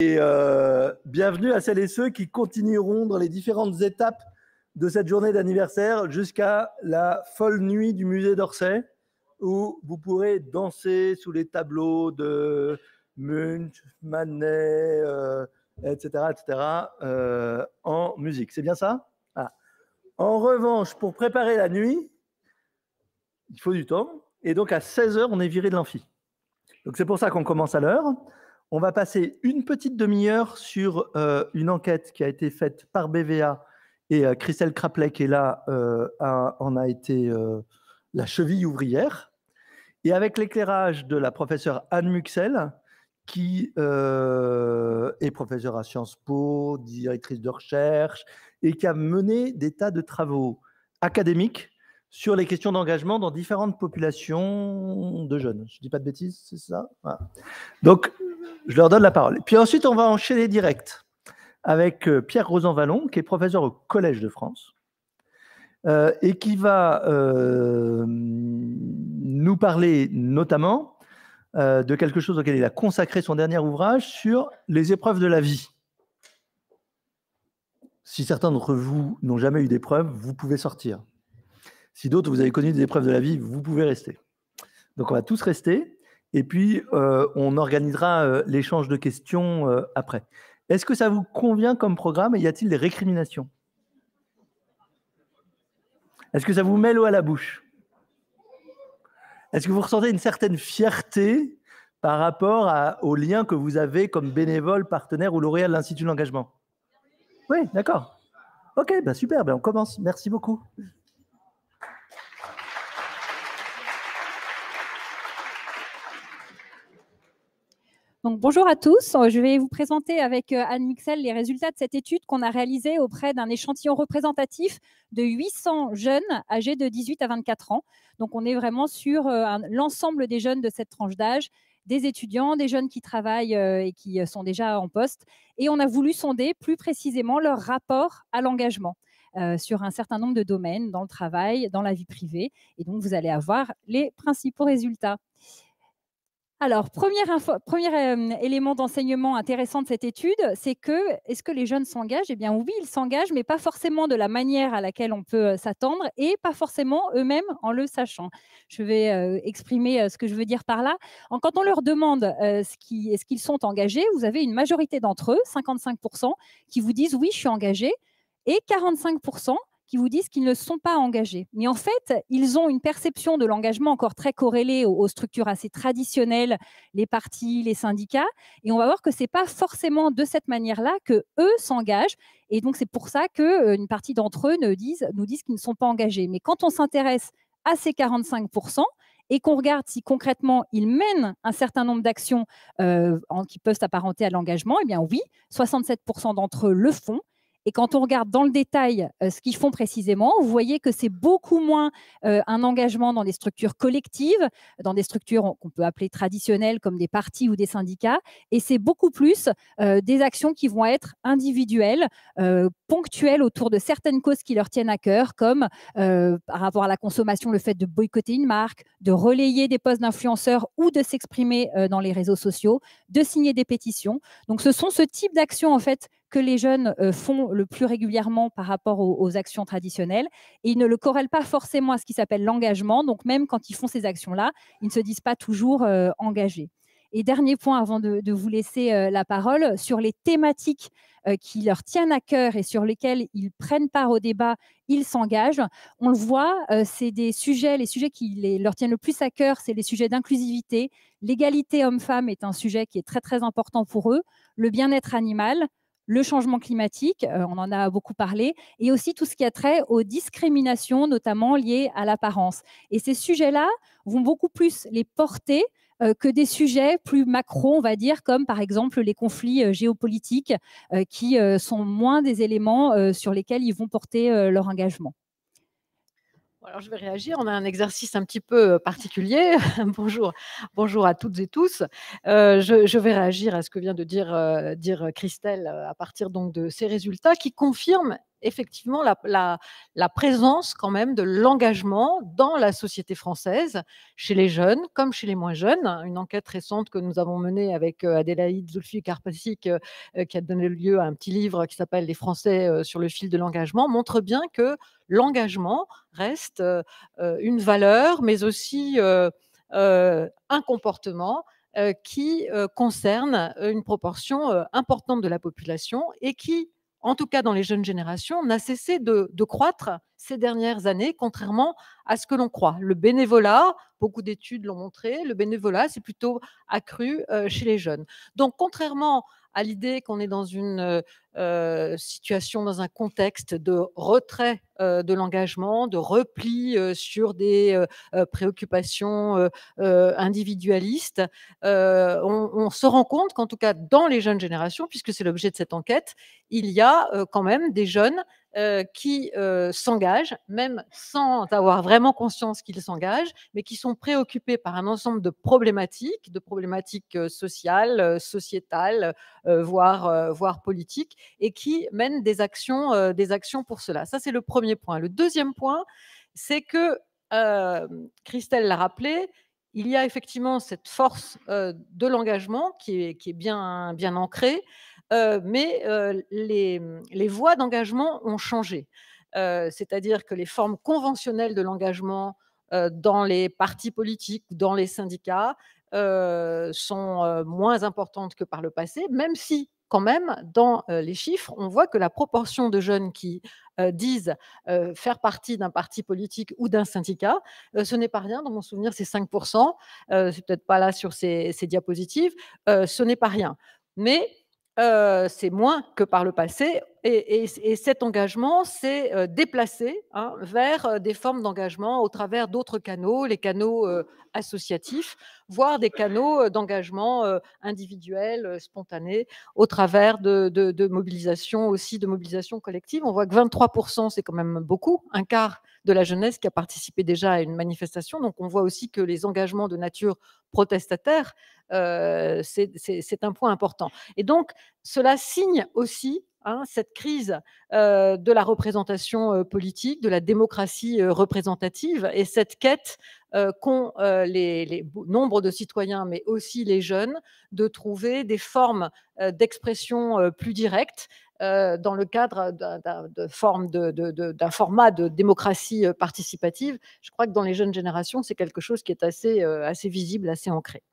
Et euh, bienvenue à celles et ceux qui continueront dans les différentes étapes de cette journée d'anniversaire jusqu'à la folle nuit du musée d'Orsay, où vous pourrez danser sous les tableaux de Munch, Manet, etc., euh, etc., euh, en musique. C'est bien ça ah. En revanche, pour préparer la nuit, il faut du temps. Et donc à 16h, on est viré de l'amphi. Donc c'est pour ça qu'on commence à l'heure. On va passer une petite demi-heure sur euh, une enquête qui a été faite par BVA et euh, Christelle Craplet qui est là euh, en a été la cheville ouvrière. Et avec l'éclairage de la professeure Anne Muxel, qui est professeure à Sciences Po, directrice de recherche, et qui a mené des tas de travaux académiques sur les questions d'engagement dans différentes populations de jeunes. Je ne dis pas de bêtises, c'est ça Donc, je leur donne la parole. Puis ensuite, on va enchaîner direct avec euh, Pierre Vallon, qui est professeur au Collège de France euh, et qui va euh, nous parler notamment de quelque chose auquel il a consacré son dernier ouvrage sur les épreuves de la vie. Si certains d'entre vous n'ont jamais eu d'épreuves, vous pouvez sortir. Si d'autres, vous avez connu des épreuves de la vie, vous pouvez rester. Donc on va tous rester. Et puis, euh, on organisera euh, l'échange de questions euh, après. Est-ce que ça vous convient comme programme et y a-t-il des récriminations Est-ce que ça vous met l'eau à la bouche Est-ce que vous ressentez une certaine fierté par rapport à, aux liens que vous avez comme bénévole, partenaire ou lauréat de l'Institut de l'engagement Oui, d'accord. Ok, bah ben super, on commence. Merci beaucoup. Donc, bonjour à tous. Je vais vous présenter avec euh, Anne Mixel les résultats de cette étude qu'on a réalisée auprès d'un échantillon représentatif de 800 jeunes âgés de 18 à 24 ans. Donc, on est vraiment sur euh, l'ensemble des jeunes de cette tranche d'âge des étudiants, des jeunes qui travaillent euh, et qui sont déjà en poste. Et on a voulu sonder plus précisément leur rapport à l'engagement sur un certain nombre de domaines, dans le travail, dans la vie privée. Et donc, vous allez avoir les principaux résultats. Alors, premier, euh, élément d'enseignement intéressant de cette étude, c'est que est-ce que les jeunes s'engagent Eh bien oui, ils s'engagent, mais pas forcément de la manière à laquelle on peut euh, s'attendre et pas forcément eux-mêmes en le sachant. Je vais euh, exprimer ce que je veux dire par là. quand on leur demande ce qui, est-ce qu'ils sont engagés, vous avez une majorité d'entre eux, 55%, qui vous disent oui, je suis engagé, et 45% qui vous disent qu'ils ne sont pas engagés. Mais en fait, ils ont une perception de l'engagement encore très corrélée aux, structures assez traditionnelles, les partis, les syndicats. Et on va voir que ce n'est pas forcément de cette manière-là que eux s'engagent. Et donc, c'est pour ça qu'une euh, partie d'entre eux nous disent, qu'ils ne sont pas engagés. Mais quand on s'intéresse à ces 45 et qu'on regarde si concrètement ils mènent un certain nombre d'actions euh, qui peuvent s'apparenter à l'engagement, eh bien oui, 67% d'entre eux le font et quand on regarde dans le détail euh, ce qu'ils font précisément, vous voyez que c'est beaucoup moins euh, un engagement dans des structures collectives, dans des structures qu'on peut appeler traditionnelles comme des partis ou des syndicats, et c'est beaucoup plus euh, des actions qui vont être individuelles, ponctuelles autour de certaines causes qui leur tiennent à cœur, comme par rapport à la consommation, le fait de boycotter une marque, de relayer des postes d'influenceurs ou de s'exprimer dans les réseaux sociaux, de signer des pétitions. Donc ce sont ce type d'actions en fait que les jeunes euh, font le plus régulièrement par rapport aux, actions traditionnelles. Et ils ne le corrèlent pas forcément à ce qui s'appelle l'engagement. Donc même quand ils font ces actions-là, ils ne se disent pas toujours euh, engagés. Et dernier point avant de, vous laisser euh, la parole, sur les thématiques qui leur tiennent à cœur et sur lesquelles ils prennent part au débat, ils s'engagent. On le voit, c'est des sujets, les sujets qui leur tiennent le plus à cœur, c'est les sujets d'inclusivité. L'égalité homme-femme est un sujet qui est très très important pour eux. Le bien-être animal, le changement climatique, euh, on en a beaucoup parlé, et aussi tout ce qui a trait aux discriminations, notamment liées à l'apparence. Et ces sujets-là vont beaucoup plus les porter euh, que des sujets plus macro, on va dire, comme par exemple les conflits euh, géopolitiques, qui sont moins des éléments sur lesquels ils vont porter leur engagement. Alors, je vais réagir. On a un exercice un petit peu euh, particulier. bonjour, bonjour à toutes et tous. Euh, je, vais réagir à ce que vient de dire, euh, dire Christelle à partir donc de ces résultats qui confirment effectivement la, présence quand même de l'engagement dans la société française, chez les jeunes comme chez les moins jeunes. Une enquête récente que nous avons menée avec euh, Adélaïde Zulfi Karpasik, euh, euh, qui a donné lieu à un petit livre qui s'appelle Les Français sur le fil de l'engagement, montre bien que l'engagement reste une valeur, mais aussi un comportement qui concerne une proportion importante de la population et qui en tout cas dans les jeunes générations, n'a cessé de, croître ces dernières années, contrairement à ce que l'on croit. Le bénévolat, beaucoup d'études l'ont montré, le bénévolat s'est plutôt accru euh, chez les jeunes. Donc, contrairement à l'idée qu'on est dans une euh, euh, situation, dans un contexte de retrait euh, de l'engagement, de repli sur des préoccupations individualistes, on, on, se rend compte qu'en tout cas dans les jeunes générations, puisque c'est l'objet de cette enquête, il y a quand même des jeunes euh, qui euh, s'engagent, même sans avoir vraiment conscience qu'ils s'engagent, mais qui sont préoccupés par un ensemble de problématiques, de problématiques euh, sociales, sociétales, voire, voire politiques, et qui mènent des actions, des actions pour cela. Ça, c'est le premier point. Le deuxième point, c'est que, Christelle l'a rappelé, il y a effectivement cette force de l'engagement qui est, qui est bien, bien ancrée. Euh, mais euh, mmh, les, voies d'engagement ont changé. Euh, c'est-à-dire que les formes conventionnelles de l'engagement dans les partis politiques, dans les syndicats, sont moins importantes que par le passé, même si quand même, dans les chiffres, on voit que la proportion de jeunes qui disent faire partie d'un parti politique ou d'un syndicat, ce n'est pas rien. Dans mon souvenir, c'est 5%. c'est peut-être pas là sur ces, ces diapositives. ce n'est pas rien. Mais euh, c'est moins que par le passé. Et, cet engagement s'est euh, déplacé hein, vers euh, des formes d'engagement au travers d'autres canaux, les canaux associatifs, voire des canaux d'engagement individuel, spontané, au travers de, mobilisation de aussi, de mobilisation collective. On voit que 23%, c'est quand même beaucoup, un quart de la jeunesse qui a participé déjà à une manifestation. Donc on voit aussi que les engagements de nature protestataire euh, c'est un point important. Et donc, cela signe aussi hein, cette crise euh, de la représentation euh, politique, de la démocratie représentative et cette quête qu'ont les, les de citoyens, mais aussi les jeunes, de trouver des formes d'expression plus directes dans le cadre d'un format de démocratie participative. Je crois que dans les jeunes générations, c'est quelque chose qui est assez visible, assez ancré.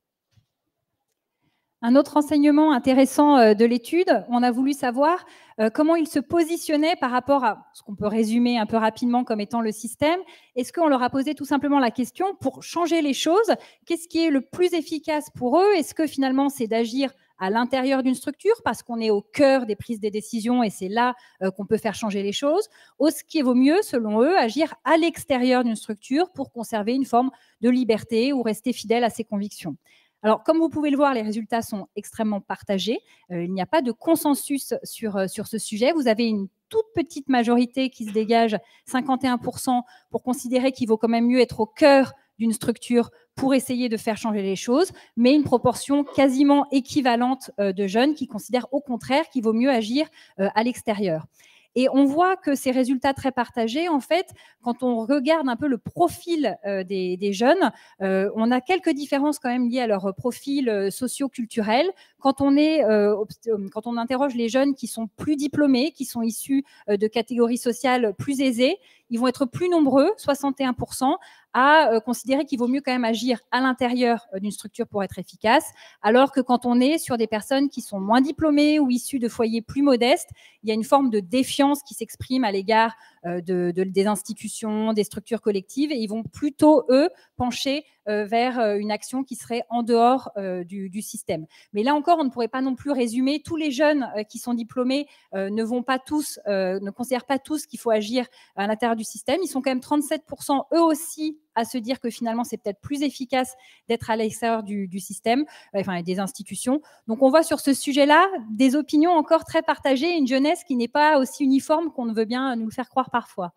Un autre enseignement intéressant euh, de l'étude, on a voulu savoir euh, comment ils se positionnaient par rapport à ce qu'on peut résumer un peu rapidement comme étant le système. Est-ce qu'on leur a posé tout simplement la question pour changer les choses Qu'est-ce qui est le plus efficace pour eux Est-ce que finalement c'est d'agir à l'intérieur d'une structure parce qu'on est au cœur des prises des décisions et c'est là euh, qu'on peut faire changer les choses, ou ce qui vaut mieux, selon eux, agir à l'extérieur d'une structure pour conserver une forme de liberté ou rester fidèle à ses convictions. Alors, comme vous pouvez le voir, les résultats sont extrêmement partagés. Euh, il n'y a pas de consensus sur, euh, sur ce sujet. Vous avez une toute petite majorité qui se dégage, 51%, pour considérer qu'il vaut quand même mieux être au cœur d'une structure pour essayer de faire changer les choses, mais une proportion quasiment équivalente euh, de jeunes qui considèrent au contraire qu'il vaut mieux agir à l'extérieur. Et on voit que ces résultats très partagés, en fait, quand on regarde un peu le profil euh, des, jeunes, euh, on a quelques différences quand même liées à leur profil euh, socio-culturel. Quand on est, quand on interroge les jeunes qui sont plus diplômés, qui sont issus de catégories sociales plus aisées, ils vont être plus nombreux, 61%, à euh, considérer qu'il vaut mieux quand même agir à l'intérieur euh, d'une structure pour être efficace, alors que quand on est sur des personnes qui sont moins diplômées ou issues de foyers plus modestes, il y a une forme de défiance qui s'exprime à l'égard euh, des institutions, des structures collectives, et ils vont plutôt, eux, pencher euh, vers euh, une action qui serait en dehors euh, du, système. Mais là encore, on ne pourrait pas non plus résumer. Tous les jeunes qui sont diplômés ne vont pas tous, ne considèrent pas tous qu'il faut agir à l'intérieur du système. Ils sont quand même 37% eux aussi à se dire que finalement c'est peut-être plus efficace d'être à l'extérieur du, système, enfin des institutions. Donc on voit sur ce sujet-là des opinions encore très partagées, une jeunesse qui n'est pas aussi uniforme qu'on ne veut bien nous le faire croire parfois.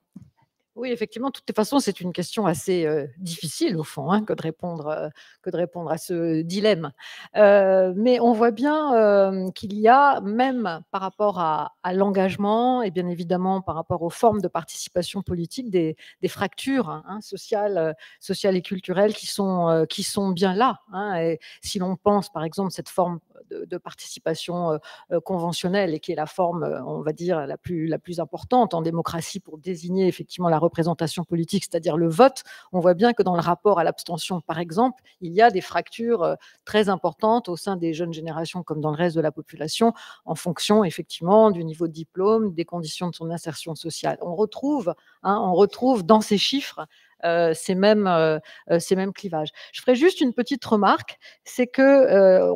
Oui, effectivement, de toute façon, c'est une question assez difficile au fond hein, que, de répondre, que de répondre à ce dilemme. mais on voit bien qu'il y a, même par rapport à, l'engagement et bien évidemment par rapport aux formes de participation politique, des, fractures hein, hein, sociales, sociales et culturelles qui sont, qui sont bien là. et si l'on pense par exemple cette forme de, de participation conventionnelle et qui est la forme, on va dire, la plus, la plus importante en démocratie pour désigner effectivement la représentation politique, c'est-à-dire le vote, on voit bien que dans le rapport à l'abstention, par exemple, il y a des fractures euh, très importantes au sein des jeunes générations comme dans le reste de la population, en fonction effectivement du niveau de diplôme, des conditions de son insertion sociale. On retrouve, hein, on retrouve dans ces chiffres euh, ces, mêmes, euh, ces mêmes clivages. Je ferai juste une petite remarque, c'est que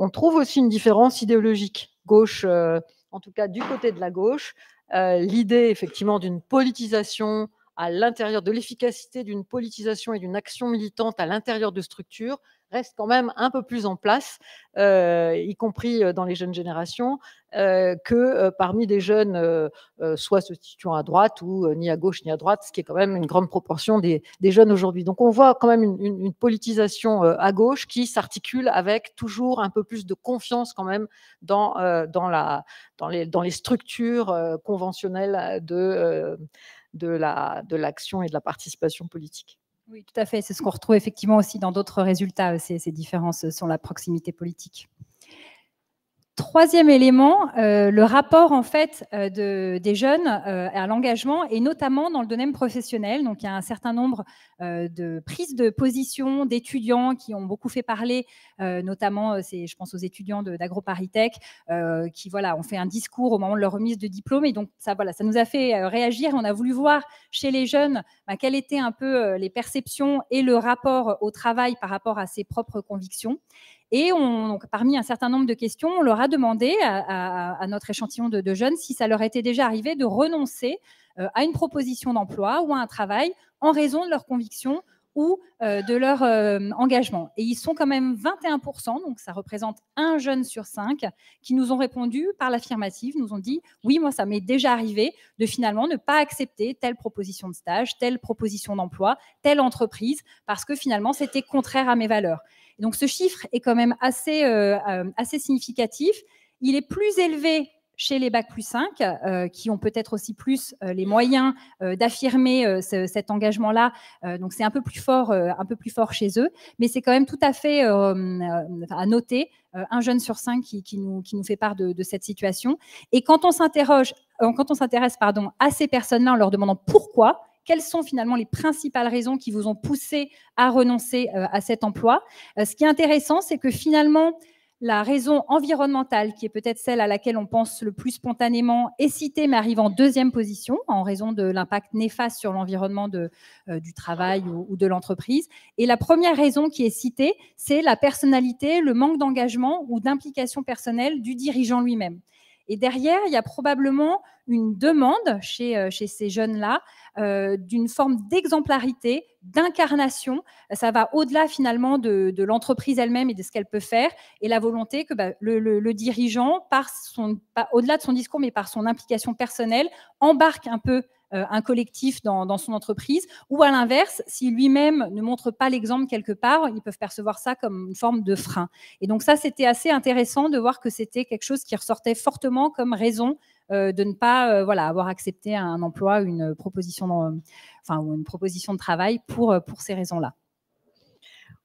on trouve aussi une différence idéologique gauche, en tout cas du côté de la gauche. L'idée effectivement d'une politisation à l'intérieur de l'efficacité d'une politisation et d'une action militante à l'intérieur de structures reste quand même un peu plus en place, euh, y compris euh, dans les jeunes générations, euh, que parmi des jeunes, soit se situant à droite ou ni à gauche ni à droite, ce qui est quand même une grande proportion des, jeunes aujourd'hui. Donc on voit quand même une, une politisation à gauche qui s'articule avec toujours un peu plus de confiance quand même dans, dans, la, dans, les, dans les structures conventionnelles de, de l'action la, de et de la participation politique. Oui, tout à fait. C'est ce qu'on retrouve effectivement aussi dans d'autres résultats, euh, ces, ces différences euh, sont la proximité politique. Troisième élément, euh, le rapport en fait euh, des jeunes euh, à l'engagement et notamment dans le domaine professionnel. Donc il y a un certain nombre de prises de position d'étudiants qui ont beaucoup fait parler, notamment c'est je pense aux étudiants d'AgroParisTech qui voilà ont fait un discours au moment de leur remise de diplôme et donc ça voilà ça nous a fait réagir. On a voulu voir chez les jeunes bah, quelles étaient un peu les perceptions et le rapport au travail par rapport à ses propres convictions. Et parmi un certain nombre de questions, on leur a demandé à, notre échantillon de, jeunes si ça leur était déjà arrivé de renoncer euh, à une proposition d'emploi ou à un travail en raison de leur conviction ou euh, de leur euh, engagement. Et ils sont quand même 21%, donc ça représente un jeune sur cinq, qui nous ont répondu par l'affirmative, nous ont dit oui, moi ça m'est déjà arrivé de finalement ne pas accepter telle proposition de stage, telle proposition d'emploi, telle entreprise, parce que finalement c'était contraire à mes valeurs donc ce chiffre est quand même assez, euh, euh, assez significatif. Il est plus élevé chez les Bac plus 5, euh, qui ont peut-être aussi plus les moyens d'affirmer cet engagement-là. donc c'est un peu plus fort, un peu plus fort chez eux, mais c'est quand même tout à fait à noter. un jeune sur cinq qui, qui, nous, qui nous fait part de, de cette situation. Et quand on s'interroge, quand on s'intéresse pardon à ces personnes-là en leur demandant pourquoi, quelles sont finalement les principales raisons qui vous ont poussé à renoncer euh, à cet emploi. Euh, ce qui est intéressant, c'est que finalement, la raison environnementale, qui est peut-être celle à laquelle on pense le plus spontanément, est citée mais arrive en deuxième position en raison de l'impact néfaste sur l'environnement euh, du travail ou, ou de l'entreprise. Et la première raison qui est citée, c'est la personnalité, le manque d'engagement ou d'implication personnelle du dirigeant lui-même. Et derrière, il y a probablement une demande chez ces jeunes-là euh, d'une forme d'exemplarité, d'incarnation. Ça va au-delà finalement de, l'entreprise elle-même et de ce qu'elle peut faire, et la volonté que bah, le, dirigeant, par son, au-delà de son discours, mais par son implication personnelle, embarque un peu euh, un collectif dans, son entreprise, ou à l'inverse, s'il lui-même ne montre pas l'exemple quelque part, ils peuvent percevoir ça comme une forme de frein. Et donc ça, c'était assez intéressant de voir que c'était quelque chose qui ressortait fortement comme raison euh, de ne pas euh, voilà, avoir accepté un emploi, une proposition, enfin, une proposition de travail pour, euh, pour ces raisons-là.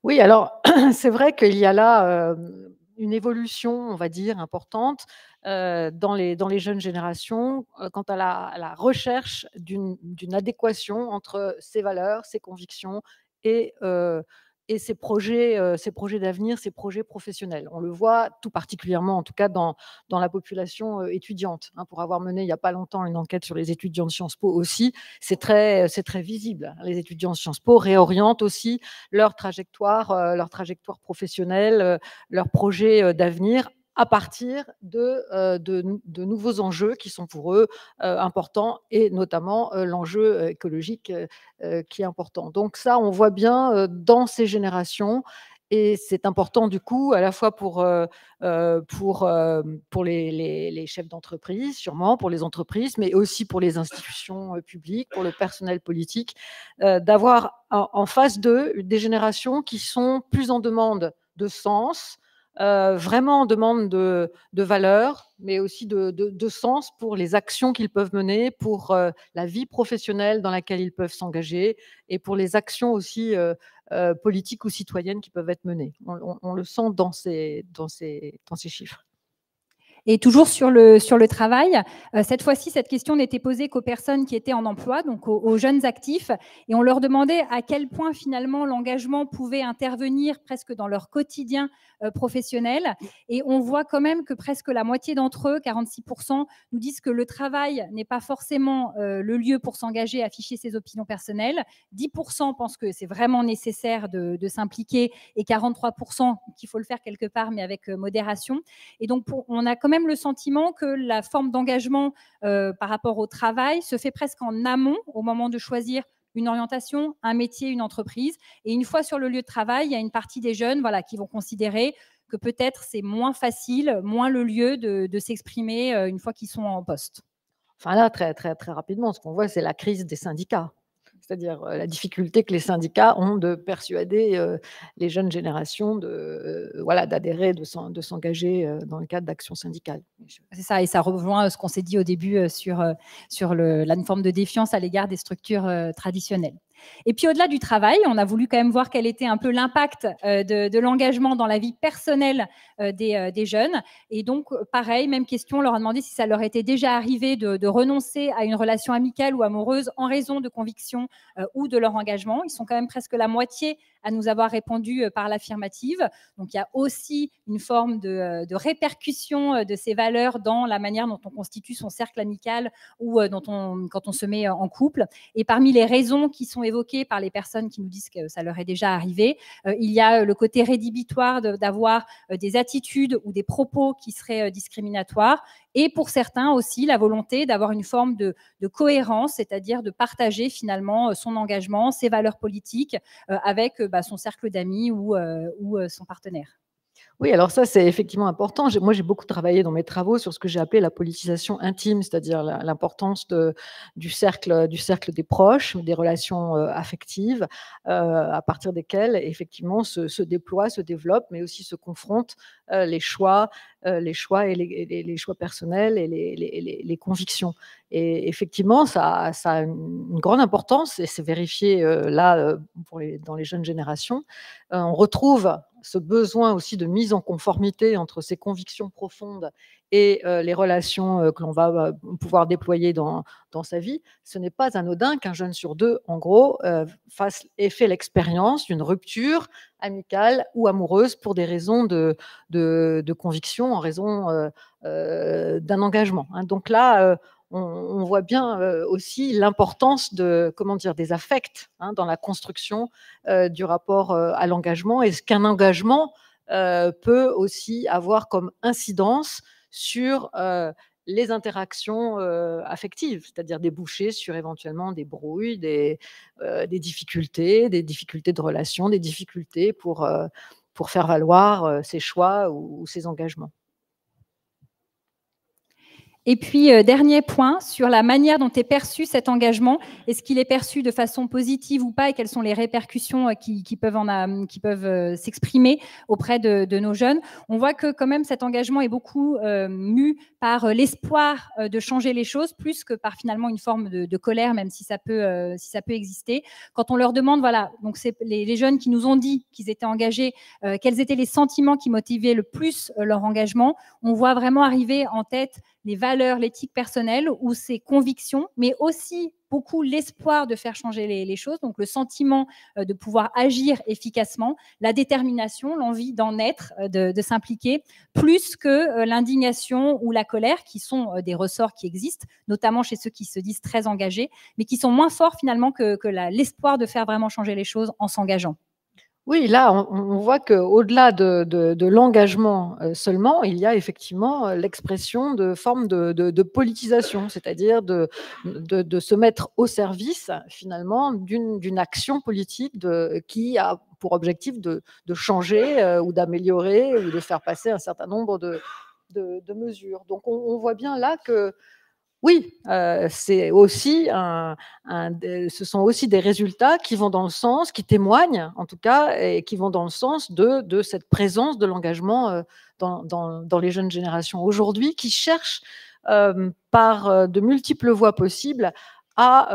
Oui, alors c'est vrai qu'il y a là une évolution, on va dire, importante dans, les, dans les jeunes générations quant à la, recherche d'une adéquation entre ses valeurs, ses convictions et et ces projets, euh, projets d'avenir, ces projets professionnels. On le voit tout particulièrement, en tout cas, dans, dans la population euh, étudiante. Hein. pour avoir mené il n'y a pas longtemps une enquête sur les étudiants de Sciences Po aussi, c'est très, euh, très visible. Hein. Les étudiants de Sciences Po réorientent aussi leur trajectoire, leur trajectoire professionnelle, leurs projet d'avenir à partir de, euh, de, nouveaux enjeux qui sont pour eux euh, importants et notamment euh, l'enjeu écologique qui est important. Donc ça, on voit bien dans ces générations et c'est important du coup à la fois pour, pour, pour les, les, les chefs d'entreprise, sûrement pour les entreprises, mais aussi pour les institutions publiques, pour le personnel politique, d'avoir en face d'eux des générations qui sont plus en demande de sens, euh, vraiment en demande de, de valeur, mais aussi de, sens pour les actions qu'ils peuvent mener, pour euh, la vie professionnelle dans laquelle ils peuvent s'engager et pour les actions aussi euh, politiques ou citoyennes qui peuvent être menées. On, on le sent dans ces, dans ces, dans ces chiffres. Et toujours sur le, sur le travail, euh, cette fois-ci, cette question n'était posée qu'aux personnes qui étaient en emploi, donc aux, jeunes actifs, et on leur demandait à quel point finalement l'engagement pouvait intervenir presque dans leur quotidien euh, professionnel. Et on voit quand même que presque la moitié d'entre eux, 46%, nous disent que le travail n'est pas forcément euh, le lieu pour s'engager, afficher ses opinions personnelles. 10% pensent que c'est vraiment nécessaire de, de s'impliquer, et 43% qu'il faut le faire quelque part, mais avec modération. Et donc, on a quand même même le sentiment que la forme d'engagement euh, par rapport au travail se fait presque en amont au moment de choisir une orientation, un métier, une entreprise. Et une fois sur le lieu de travail, il y a une partie des jeunes voilà, qui vont considérer que peut-être c'est moins facile, moins le lieu de, de s'exprimer euh, une fois qu'ils sont en poste. Enfin là, très, très, très rapidement, ce qu'on voit, c'est la crise des syndicats c'est-à-dire euh, la difficulté que les syndicats ont de persuader euh, les jeunes générations de euh, voilà d'adhérer, de s'engager dans le cadre d'actions syndicales. C'est ça, et ça rejoint ce qu'on s'est dit au début sur, sur la forme de défiance à l'égard des structures traditionnelles. Et puis au-delà du travail, on a voulu quand même voir quel était un peu l'impact euh, de, l'engagement dans la vie personnelle euh, euh, des, jeunes. Et donc, pareil, même question, on leur a demandé si ça leur était déjà arrivé de, de renoncer à une relation amicale ou amoureuse en raison de convictions ou de leur engagement. Ils sont quand même presque la moitié à nous avoir répondu euh, par l'affirmative. Donc il y a aussi une forme de, euh, répercussion euh, de ces valeurs dans la manière dont on constitue son cercle amical ou dont quand on se met en couple. Et parmi les raisons qui sont évoquées par les personnes qui nous disent que ça leur est déjà arrivé, il y a le côté rédhibitoire d'avoir des attitudes ou des propos qui seraient discriminatoires et pour certains aussi la volonté d'avoir une forme de, cohérence, c'est-à-dire de partager finalement euh, son engagement, ses valeurs politiques euh, avec euh, bah, son cercle d'amis ou, ou son partenaire. Oui, alors ça, c'est effectivement important. Moi, j'ai beaucoup travaillé dans mes travaux sur ce que j'ai appelé la politisation intime, c'est-à-dire l'importance du cercle, du cercle des proches, des relations affectives, à partir desquelles, effectivement, se, déploient, se développent, mais aussi se confrontent les choix, euh, les choix et les, choix personnels et les, convictions. Et effectivement, ça, a une grande importance et c'est vérifié euh, là euh, dans les jeunes générations. on retrouve ce besoin aussi de mise en conformité entre ces convictions profondes et euh, les relations euh, que l'on va euh, pouvoir déployer dans, dans sa vie, ce n'est pas anodin qu'un jeune sur deux, en gros, fasse et fait l'expérience d'une rupture amicale ou amoureuse pour des raisons de, de, conviction, en raison d'un engagement. Hein. Donc là, on, voit bien aussi l'importance de comment dire des affects hein, dans la construction du rapport à l'engagement et ce qu'un engagement peut aussi avoir comme incidence sur les interactions affectives, c'est-à-dire déboucher sur éventuellement des brouilles, des, difficultés, des difficultés de relation, des difficultés pour, faire valoir ses choix ou ses engagements. Et puis, euh, dernier point, sur la manière dont est perçu cet engagement, est-ce qu'il est perçu de façon positive ou pas et quelles sont les répercussions euh, qui, qui, peuvent, euh, s'exprimer auprès de, nos jeunes. On voit que quand même cet engagement est beaucoup mu par l'espoir de changer les choses, plus que par finalement une forme de, colère, même si ça, peut, si ça peut exister. Quand on leur demande, voilà, donc c'est les, les, jeunes qui nous ont dit qu'ils étaient engagés, quels étaient les sentiments qui motivaient le plus leur engagement, on voit vraiment arriver en tête les valeurs, l'éthique personnelle ou ses convictions, mais aussi beaucoup l'espoir de faire changer les, choses, donc le sentiment euh, de pouvoir agir efficacement, la détermination, l'envie d'en être, euh, de, s'impliquer, plus que euh, l'indignation ou la colère, qui sont des ressorts qui existent, notamment chez ceux qui se disent très engagés, mais qui sont moins forts finalement que l'espoir de faire vraiment changer les choses en s'engageant. Oui, là, on, voit qu'au-delà de, l'engagement euh, seulement, il y a effectivement euh, l'expression de forme de, politisation, c'est-à-dire de, se mettre au service finalement d'une action politique qui a pour objectif de, changer euh, ou d'améliorer ou de faire passer un certain nombre de, mesures. Donc on voit bien là que oui, euh, aussi ce sont aussi des résultats qui vont dans le sens, qui témoignent en tout cas, et qui vont dans le sens de, cette présence de l'engagement euh, dans, les jeunes générations aujourd'hui, qui cherchent euh, par de multiples voies possibles à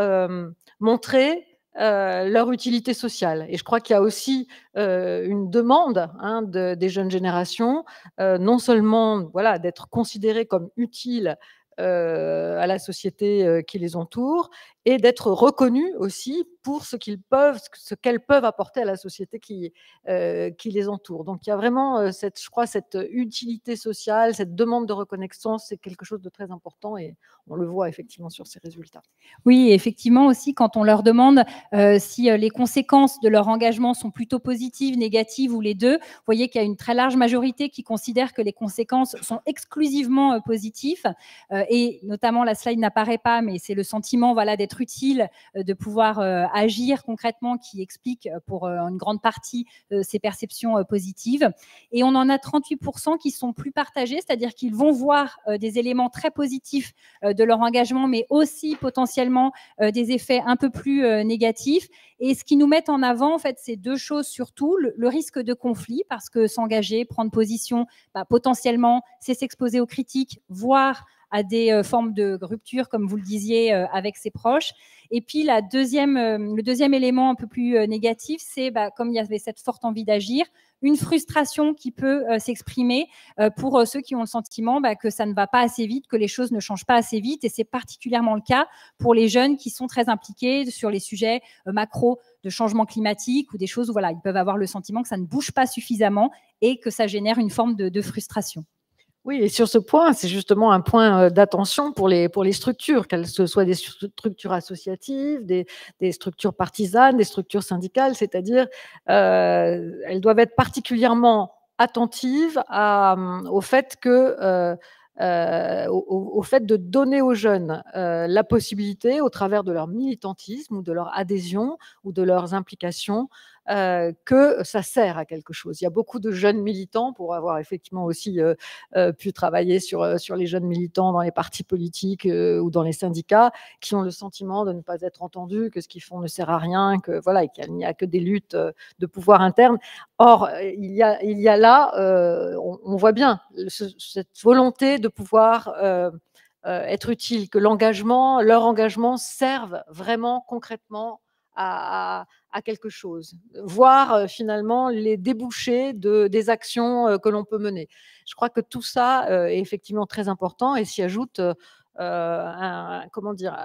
montrer leur utilité sociale. Et je crois qu'il y a aussi une demande hein, des jeunes générations, non seulement voilà, d'être considérées comme utiles euh, à la société euh, qui les entoure et d'être reconnus aussi pour ce qu'ils peuvent, ce qu'elles peuvent apporter à la société qui, euh, qui les entoure. Donc il y a vraiment, euh, cette, je crois, cette utilité sociale, cette demande de reconnaissance, c'est quelque chose de très important et on le voit effectivement sur ces résultats. Oui, effectivement aussi, quand on leur demande euh, si les conséquences de leur engagement sont plutôt positives, négatives ou les deux, vous voyez qu'il y a une très large majorité qui considère que les conséquences sont exclusivement positives et notamment la slide n'apparaît pas, mais c'est le sentiment voilà, d'être utile euh, de pouvoir euh, agir concrètement qui explique euh, pour une grande partie ces perceptions positives. Et on en a 38% qui sont plus partagés, c'est-à-dire qu'ils vont voir des éléments très positifs de leur engagement, mais aussi potentiellement des effets un peu plus négatifs. Et ce qui nous met en avant, en fait, c'est deux choses surtout. Le, risque de conflit, parce que s'engager, prendre position, bah, potentiellement, c'est s'exposer aux critiques, voire à des euh, formes de rupture, comme vous le disiez, euh, avec ses proches. Et puis euh, le deuxième élément un peu plus négatif, c'est bah, comme il y avait cette forte envie d'agir, une frustration qui peut s'exprimer pour ceux qui ont le sentiment bah, que ça ne va pas assez vite, que les choses ne changent pas assez vite. Et c'est particulièrement le cas pour les jeunes qui sont très impliqués sur les sujets macro de changement climatique ou des choses où voilà, ils peuvent avoir le sentiment que ça ne bouge pas suffisamment et que ça génère une forme de frustration. Oui, et sur ce point, c'est justement un point euh, d'attention pour les, pour les structures, qu'elles soient des structures associatives, des, structures partisanes, des structures syndicales, c'est-à-dire euh, elles doivent être particulièrement attentives euh, au fait que... au, fait de donner aux jeunes la possibilité, au travers de leur militantisme ou de leur adhésion ou de leurs implications, euh, que ça sert à quelque chose. Il y a beaucoup de jeunes militants, pour avoir effectivement aussi euh, euh, pu travailler sur, sur les jeunes militants dans les partis politiques ou dans les syndicats, qui ont le sentiment de ne pas être entendus, que ce qu'ils font ne sert à rien, que voilà, qu'il n'y a que des luttes de pouvoir interne. Or, il y a, là, on, voit bien cette volonté de pouvoir être utile, que l'engagement, leur engagement serve vraiment concrètement à, quelque chose, voir euh, finalement les débouchés des actions euh, que l'on peut mener. Je crois que tout ça euh, est effectivement très important et s'y ajoute comment dire,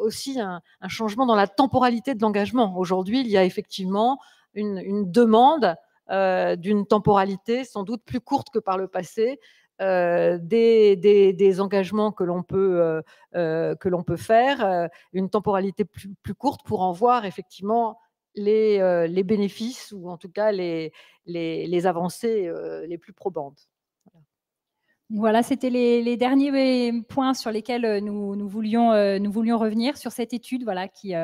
aussi un, changement dans la temporalité de l'engagement. Aujourd'hui, il y a effectivement une demande d'une temporalité sans doute plus courte que par le passé euh, des, engagements que l'on peut, euh, euh, que l'on peut faire, une temporalité plus, courte pour en voir effectivement les, les bénéfices ou en tout cas les, les, avancées les plus probantes. Voilà, c'était les, derniers points sur lesquels nous, nous, voulions, nous voulions revenir sur cette étude voilà, qui,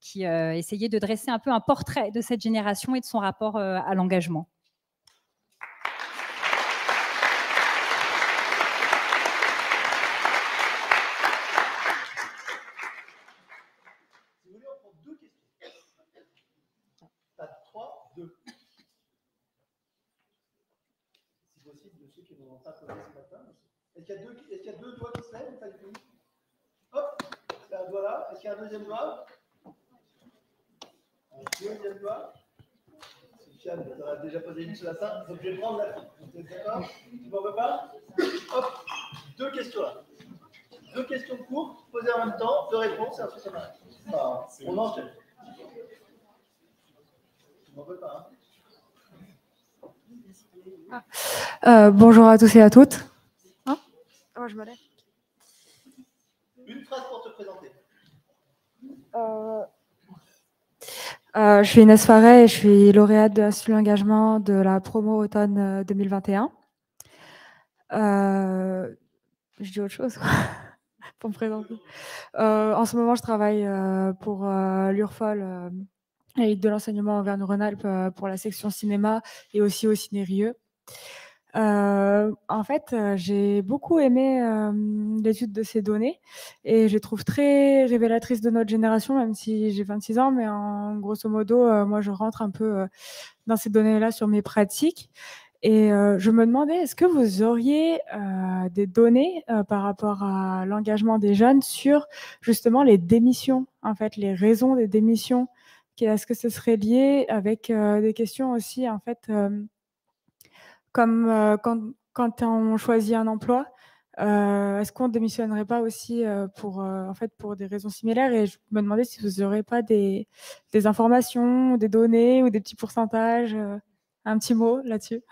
qui essayait de dresser un peu un portrait de cette génération et de son rapport à l'engagement. Est-ce qu'il y, est y, a deux doigts qui se lèvent Hop, c'est un doigt là. Est-ce qu'il y a un deuxième doigt Un deuxième doigt Sofiane, tu as déjà posé une sur la donc je vais prendre la fille. D'accord Tu m'en veux pas Hop, deux questions là. Deux questions courtes, posées en même temps, deux réponses et ensuite on ah, On enchaîne. Tu m'en veux pas, hein ah. euh, bonjour à tous et à toutes je Une phrase pour te présenter. Euh, euh, je suis Inès Farret et je suis lauréate de l'Institut d'engagement de la promo automne 2021. Euh, je dis autre chose pour me présenter. en ce moment, je travaille pour l'URFOL et de l'enseignement en Verne-Rhône-Alpes pour la section cinéma et aussi au Cinérieux. Euh, en fait, euh, j'ai beaucoup aimé euh, l'étude de ces données et je les trouve très révélatrices de notre génération, même si j'ai 26 ans, mais en grosso modo, euh, moi, je rentre un peu dans ces données-là sur mes pratiques. Et je me demandais, est-ce que vous auriez des données par rapport à l'engagement des jeunes sur justement les démissions, en fait, les raisons des démissions Est-ce que ce serait lié avec des questions aussi, en fait comme euh, quand, quand, on choisit un emploi, euh, est-ce qu'on ne démissionnerait pas aussi euh, pour, en fait, pour des raisons similaires Et je me demandais si vous n'aurez pas des, des, informations, des données ou des petits pourcentages, un petit mot là-dessus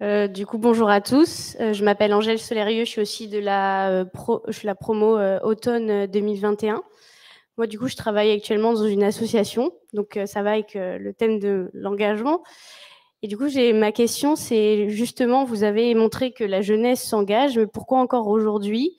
Euh, du coup, bonjour à tous. Euh, je m'appelle Angèle Solérieux, je suis aussi de la, euh, pro, je la promo automne 2021. Moi, du coup, je travaille actuellement dans une association, donc ça va avec le thème de l'engagement. Et du coup, j'ai ma question, c'est justement, vous avez montré que la jeunesse s'engage, mais pourquoi encore aujourd'hui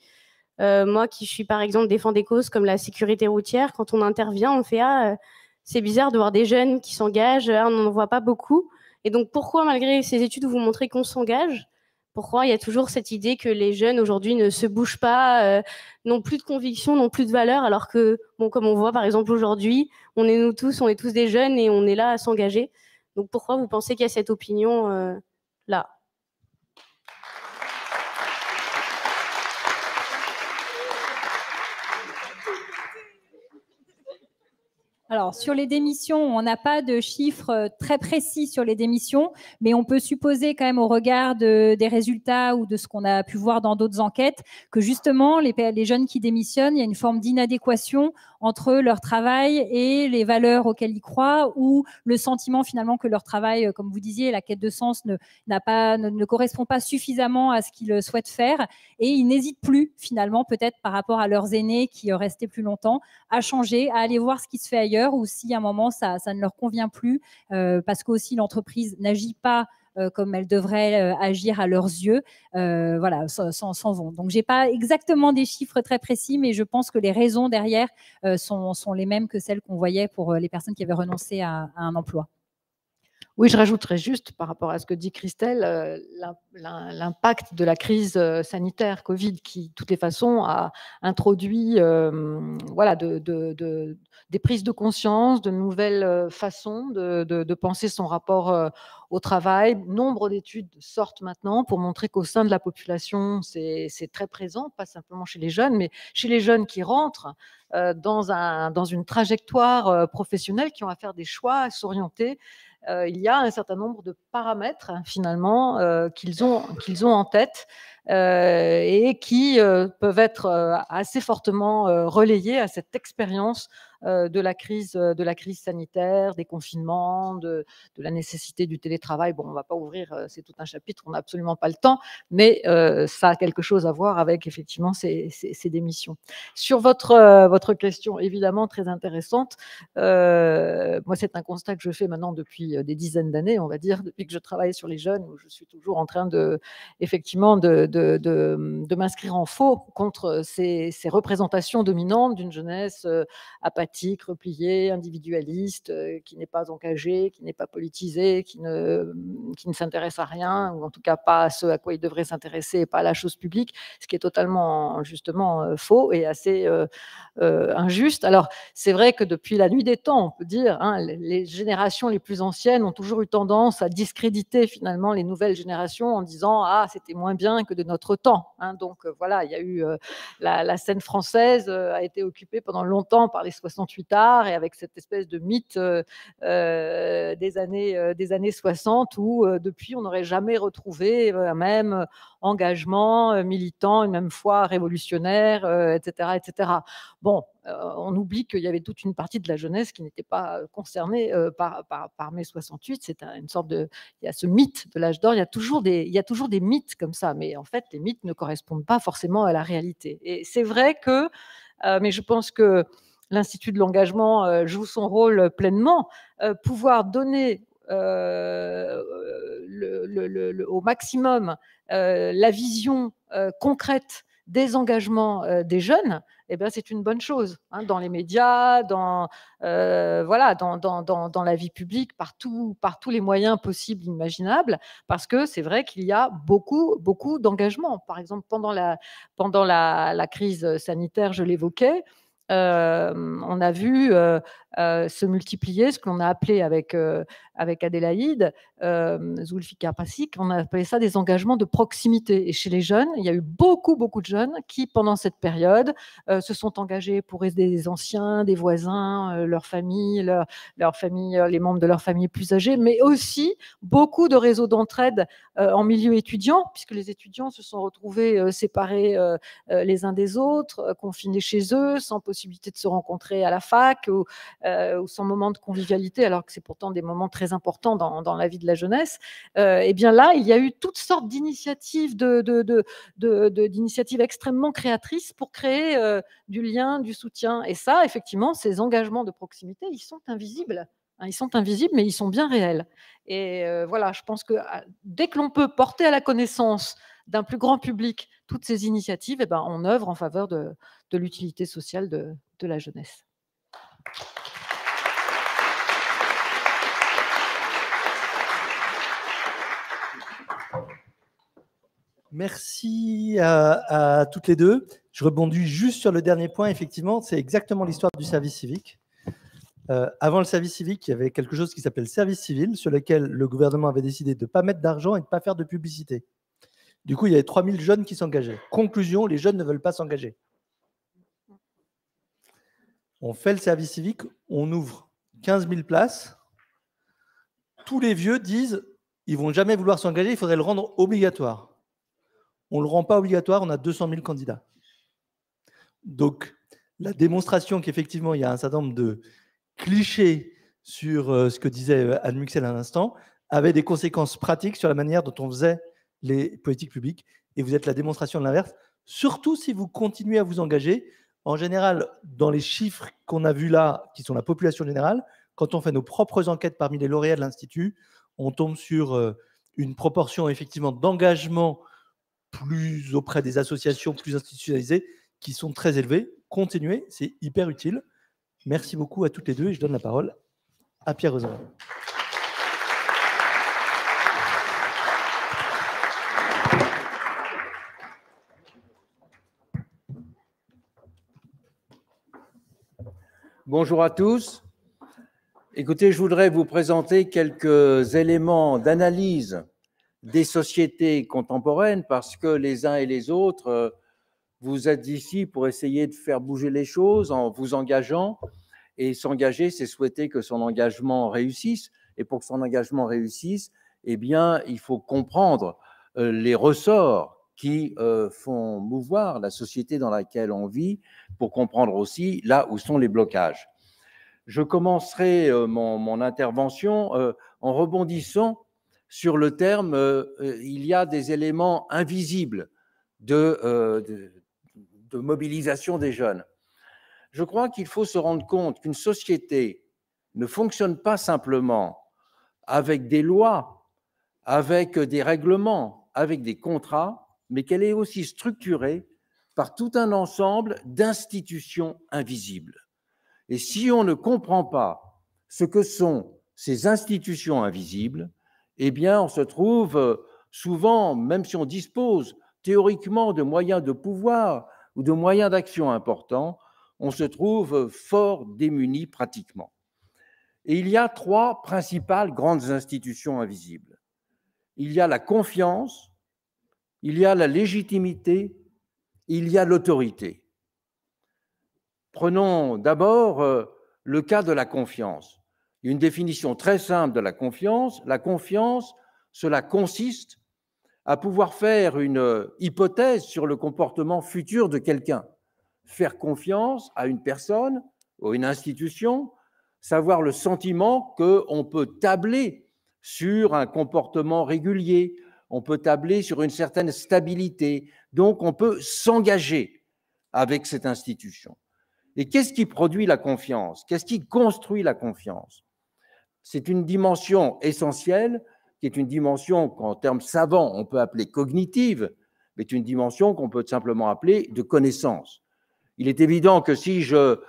Moi, qui suis par exemple défend des causes comme la sécurité routière, quand on intervient, on fait ah, c'est bizarre de voir des jeunes qui s'engagent, ah, on n'en voit pas beaucoup. Et donc pourquoi, malgré ces études où vous montrez qu'on s'engage, pourquoi il y a toujours cette idée que les jeunes aujourd'hui ne se bougent pas, euh, n'ont plus de conviction, n'ont plus de valeur, alors que, bon, comme on voit par exemple aujourd'hui, on est nous tous, on est tous des jeunes et on est là à s'engager. Donc pourquoi vous pensez qu'il y a cette opinion euh, là Alors, sur les démissions, on n'a pas de chiffres euh, très précis sur les démissions, mais on peut supposer quand même au regard des résultats ou de ce qu'on a pu voir dans d'autres enquêtes que justement, les, les jeunes qui démissionnent, il y a une forme d'inadéquation entre leur travail et les valeurs auxquelles ils croient ou le sentiment finalement que leur travail, euh, comme vous disiez, la quête de sens ne, n'a pas, ne, correspond pas suffisamment à ce qu'ils euh, souhaitent faire et ils n'hésitent plus finalement peut-être par rapport à leurs aînés qui euh, restaient plus longtemps à changer, à aller voir ce qui se fait ailleurs ou si à un moment ça, ne leur convient plus parce parce qu'aussi l'entreprise n'agit pas euh, comme elles devraient euh, agir à leurs yeux, euh, voilà, s'en vont. Donc, j'ai pas exactement des chiffres très précis, mais je pense que les raisons derrière sont, les mêmes que celles qu'on voyait pour les personnes qui avaient renoncé à un emploi. Oui, je rajouterais juste par rapport à ce que dit Christelle, euh, l'impact de la crise euh, sanitaire Covid qui, de toutes les façons, a introduit euh, voilà, de, des prises de conscience, de nouvelles façons de, penser son rapport au travail. Nombre d'études sortent maintenant pour montrer qu'au sein de la population, c'est très présent, pas simplement chez les jeunes, mais chez les jeunes qui rentrent dans, un, dans une trajectoire professionnelle, qui ont à faire des choix, à s'orienter. il y a un certain nombre de paramètres finalement euh, qu'ils ont, qu'ils ont en tête euh, et qui euh, peuvent être euh, assez fortement relayés à cette expérience de la crise de la crise sanitaire, des confinements, de, la nécessité du télétravail. Bon, on ne va pas ouvrir, c'est tout un chapitre, on n'a absolument pas le temps, mais ça a quelque chose à voir avec effectivement ces, démissions. Sur votre votre question, évidemment très intéressante. moi, c'est un constat que je fais maintenant depuis des dizaines d'années, on va dire, depuis que je travaille sur les jeunes, où je suis toujours en train de effectivement de, de, m'inscrire en faux contre ces, représentations dominantes d'une jeunesse euh, apathique, repliée, individualiste, euh, qui n'est pas engagée, qui n'est pas politisée, qui ne, qui ne s'intéresse à rien, ou en tout cas pas à ce à quoi il devrait s'intéresser pas à la chose publique, ce qui est totalement justement euh, faux et assez injuste. Alors c'est vrai que depuis la nuit des temps, on peut dire, hein, les générations les plus anciennes ont toujours eu tendance à discréditer finalement les nouvelles générations en disant ah c'était moins bien que notre temps. Hein. Donc euh, voilà, il y a eu euh, la, scène française euh, a été occupée pendant longtemps par les 68 arts et avec cette espèce de mythe des années des années 60 où depuis on n'aurait jamais retrouvé même engagement euh, militant, une même foi révolutionnaire, etc., euh, etc. Bon, euh, on oublie qu'il y avait toute une partie de la jeunesse qui n'était pas concernée par, par, mai 68. C'est une sorte de, il y a ce mythe de l'âge d'or. Il y a toujours des, il y a toujours des mythes comme ça, mais en fait, les mythes ne correspondent pas forcément à la réalité. Et c'est vrai que, mais je pense que l'Institut de l'engagement joue son rôle pleinement. pouvoir donner euh, au maximum euh, la vision euh, concrète des engagements des jeunes, et eh bien, c'est une bonne chose hein, dans les médias, dans, voilà, dans, dans, dans, dans, la vie publique, par, par tous les moyens possibles, imaginables, parce que c'est vrai qu'il y a beaucoup, beaucoup d'engagements. Par exemple, pendant la, pendant la crise sanitaire, je l'évoquais, euh, on a vu euh, euh, se multiplier ce qu'on a appelé avec, avec Adélaïde euh, Zulfikar on on appelé ça des engagements de proximité. Et chez les jeunes, il y a eu beaucoup, beaucoup de jeunes qui, pendant cette période, euh, se sont engagés pour aider des anciens, des voisins, euh, leurs familles, famille, leur, euh, les membres de leur famille plus âgés, mais aussi beaucoup de réseaux d'entraide en milieu étudiant, puisque les étudiants se sont retrouvés séparés les uns des autres, confinés chez eux, sans possibilité de se rencontrer à la fac ou, sans moment de convivialité, alors que c'est pourtant des moments très importants dans, dans la vie de la jeunesse, et euh, eh bien là, il y a eu toutes sortes d'initiatives, de, d'initiatives extrêmement créatrices pour créer euh, du lien, du soutien. Et ça, effectivement, ces engagements de proximité, ils sont invisibles. Hein, ils sont invisibles, mais ils sont bien réels. Et euh, voilà, je pense que ah, dès que l'on peut porter à la connaissance d'un plus grand public toutes ces initiatives, et eh ben, on œuvre en faveur de, l'utilité sociale de la jeunesse. Merci à, toutes les deux. Je rebondis juste sur le dernier point. Effectivement, c'est exactement l'histoire du service civique. Euh, avant le service civique, il y avait quelque chose qui s'appelle le service civil, sur lequel le gouvernement avait décidé de ne pas mettre d'argent et de ne pas faire de publicité. Du coup, il y avait 3000 jeunes qui s'engageaient. Conclusion, les jeunes ne veulent pas s'engager. On fait le service civique, on ouvre 15 000 places. Tous les vieux disent, ils vont jamais vouloir s'engager, il faudrait le rendre obligatoire. On ne le rend pas obligatoire, on a 200 000 candidats. Donc, la démonstration qu'effectivement, il y a un certain nombre de clichés sur euh, ce que disait euh, Anne Muxel à l'instant, avait des conséquences pratiques sur la manière dont on faisait les politiques publiques. Et vous êtes la démonstration de l'inverse, surtout si vous continuez à vous engager. En général, dans les chiffres qu'on a vus là, qui sont la population générale, quand on fait nos propres enquêtes parmi les lauréats de l'Institut, on tombe sur euh, une proportion effectivement d'engagement plus auprès des associations plus institutionnalisées qui sont très élevées. Continuez, c'est hyper utile. Merci beaucoup à toutes les deux et je donne la parole à Pierre Rosanville. Bonjour à tous. Écoutez, je voudrais vous présenter quelques éléments d'analyse des sociétés contemporaines parce que les uns et les autres, euh, vous êtes ici pour essayer de faire bouger les choses en vous engageant. Et s'engager, c'est souhaiter que son engagement réussisse. Et pour que son engagement réussisse, eh bien, il faut comprendre euh, les ressorts qui euh, font mouvoir la société dans laquelle on vit pour comprendre aussi là où sont les blocages. Je commencerai mon, mon intervention en rebondissant sur le terme, euh, euh, il y a des éléments invisibles euh, de mobilisation des jeunes. Je crois qu'il faut se rendre compte qu'une société ne fonctionne pas simplement avec des lois, avec des règlements, avec des contrats, mais qu'elle est aussi structurée par tout un ensemble d'institutions invisibles. Et si on ne comprend pas ce que sont ces institutions invisibles, eh bien, on se trouve euh, souvent, même si on dispose théoriquement de moyens de pouvoir ou de moyens d'action importants, on se trouve euh, fort démunis pratiquement. Et il y a trois principales grandes institutions invisibles. Il y a la confiance, il y a la légitimité, il y a l'autorité. Prenons d'abord euh, le cas de la confiance une définition très simple de la confiance. La confiance, cela consiste à pouvoir faire une hypothèse sur le comportement futur de quelqu'un. Faire confiance à une personne ou une institution, savoir le sentiment qu'on peut tabler sur un comportement régulier, on peut tabler sur une certaine stabilité, donc on peut s'engager avec cette institution. Et qu'est-ce qui produit la confiance Qu'est-ce qui construit la confiance c'est une dimension essentielle qui est une dimension qu'en termes savants, on peut appeler cognitive, mais une dimension qu'on peut simplement appeler de connaissance. Il est évident que si je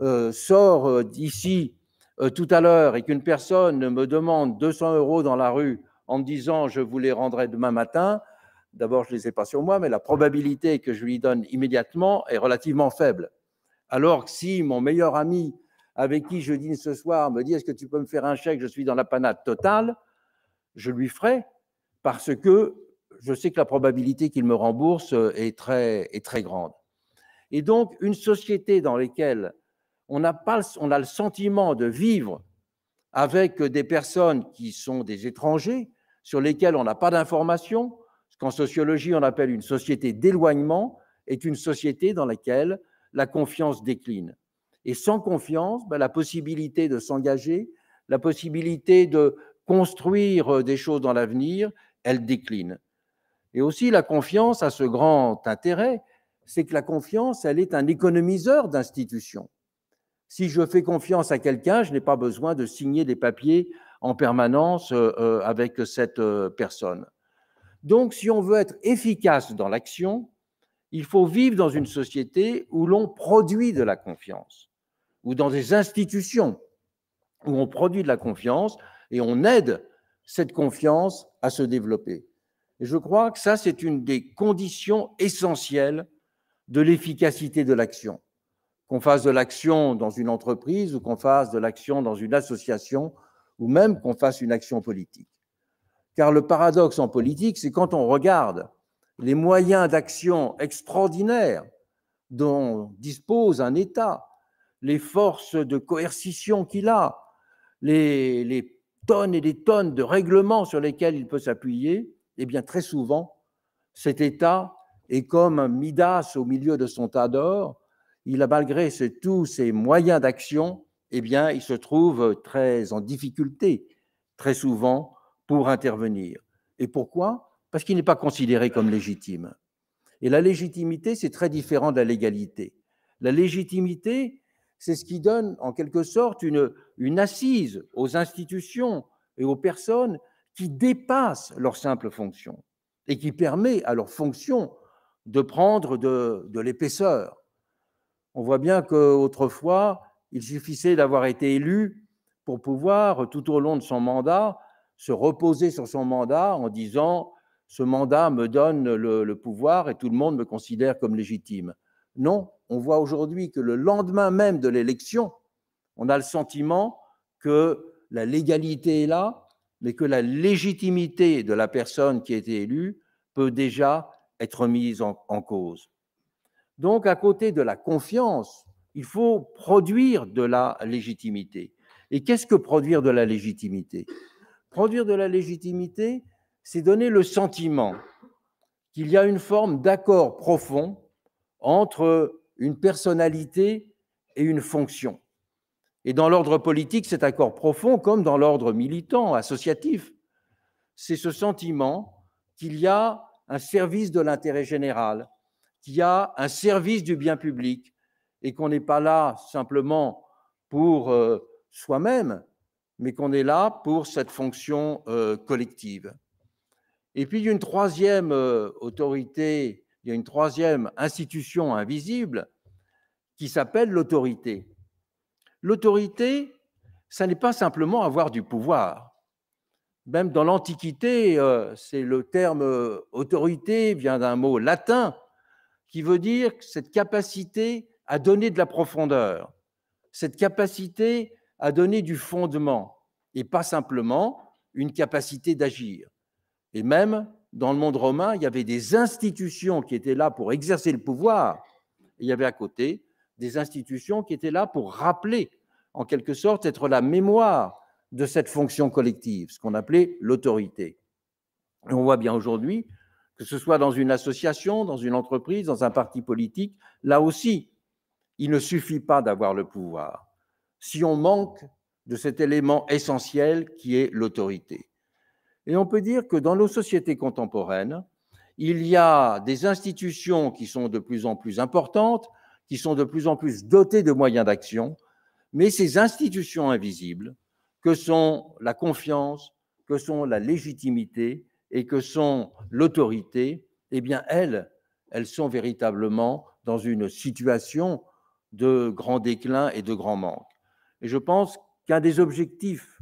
euh, sors euh, d'ici euh, tout à l'heure et qu'une personne me demande 200 euros dans la rue en me disant je vous les rendrai demain matin, d'abord je ne les ai pas sur moi, mais la probabilité que je lui donne immédiatement est relativement faible. Alors que si mon meilleur ami avec qui je dîne ce soir me dit Est-ce que tu peux me faire un chèque Je suis dans la panade totale. Je lui ferai parce que je sais que la probabilité qu'il me rembourse euh, est très, est très grande. Et donc, une société dans laquelle on a, pas, on a le sentiment de vivre avec des personnes qui sont des étrangers, sur lesquels on n'a pas d'informations, ce qu'en sociologie on appelle une société d'éloignement, est une société dans laquelle la confiance décline. Et sans confiance, ben, la possibilité de s'engager, la possibilité de construire euh, des choses dans l'avenir, elle décline. Et aussi, la confiance a ce grand intérêt, c'est que la confiance, elle est un économiseur d'institutions. Si je fais confiance à quelqu'un, je n'ai pas besoin de signer des papiers en permanence euh, euh, avec cette personne. Donc, si on veut être efficace dans l'action, il faut vivre dans une société où l'on produit de la confiance ou dans des institutions où on produit de la confiance et on aide cette confiance à se développer. Et je crois que ça, c'est une des conditions essentielles de l'efficacité de l'action. Qu'on fasse de l'action dans une entreprise ou qu'on fasse de l'action dans une association ou même qu'on fasse une action politique. Car le paradoxe en politique, c'est quand on regarde les moyens d'action extraordinaires dont dispose un État, les forces de coercition qu'il a, les, tonnes et des tonnes de règlements sur lesquels il peut s'appuyer, eh bien très souvent, cet État est comme un Midas au milieu de son tas d'or. Il a malgré tous ses moyens d'action, eh bien, il se trouve très en difficulté, très souvent, pour intervenir. Et pourquoi Parce qu'il n'est pas considéré comme légitime. Et la légitimité, c'est très différent de la légalité. La légitimité, c'est ce qui donne en quelque sorte une, assise aux institutions et aux personnes qui dépassent leur simple fonction et qui permet à leur fonction de prendre de, l'épaisseur. On voit bien qu'autrefois, il suffisait d'avoir été élu pour pouvoir, tout au long de son mandat, se reposer sur son mandat en disant ⁇ ce mandat me donne le pouvoir et tout le monde me considère comme légitime ⁇ non, on voit aujourd'hui que le lendemain même de l'élection, on a le sentiment que la légalité est là, mais que la légitimité de la personne qui a été élue peut déjà être mise en, cause. Donc, à côté de la confiance, il faut produire de la légitimité. Et qu'est-ce que produire de la légitimité Produire de la légitimité, c'est donner le sentiment qu'il y a une forme d'accord profond entre une personnalité et une fonction. Et dans l'ordre politique, cet accord profond, comme dans l'ordre militant, associatif, c'est ce sentiment qu'il y a un service de l'intérêt général, qu'il y a un service du bien public, et qu'on n'est pas là simplement pour euh, soi-même, mais qu'on est là pour cette fonction euh, collective. Et puis une troisième euh, autorité autorité il y a une troisième institution invisible qui s'appelle l'autorité. L'autorité, ça n'est pas simplement avoir du pouvoir. Même dans l'Antiquité, euh, c'est le terme euh, autorité vient d'un mot latin qui veut dire cette capacité à donner de la profondeur, cette capacité à donner du fondement et pas simplement une capacité d'agir. Et même dans le monde romain, il y avait des institutions qui étaient là pour exercer le pouvoir. il y avait à côté des institutions qui étaient là pour rappeler, en quelque sorte, être la mémoire de cette fonction collective, ce qu'on appelait l'autorité. on voit bien aujourd'hui, que ce soit dans une association, dans une entreprise, dans un parti politique, là aussi, il ne suffit pas d'avoir le pouvoir si on manque de cet élément essentiel qui est l'autorité. Et on peut dire que dans nos sociétés contemporaines, il y a des institutions qui sont de plus en plus importantes, qui sont de plus en plus dotées de moyens d'action, mais ces institutions invisibles, que sont la confiance, que sont la légitimité et que sont l'autorité, eh bien elles, elles sont véritablement dans une situation de grand déclin et de grand manque. Et je pense qu'un des objectifs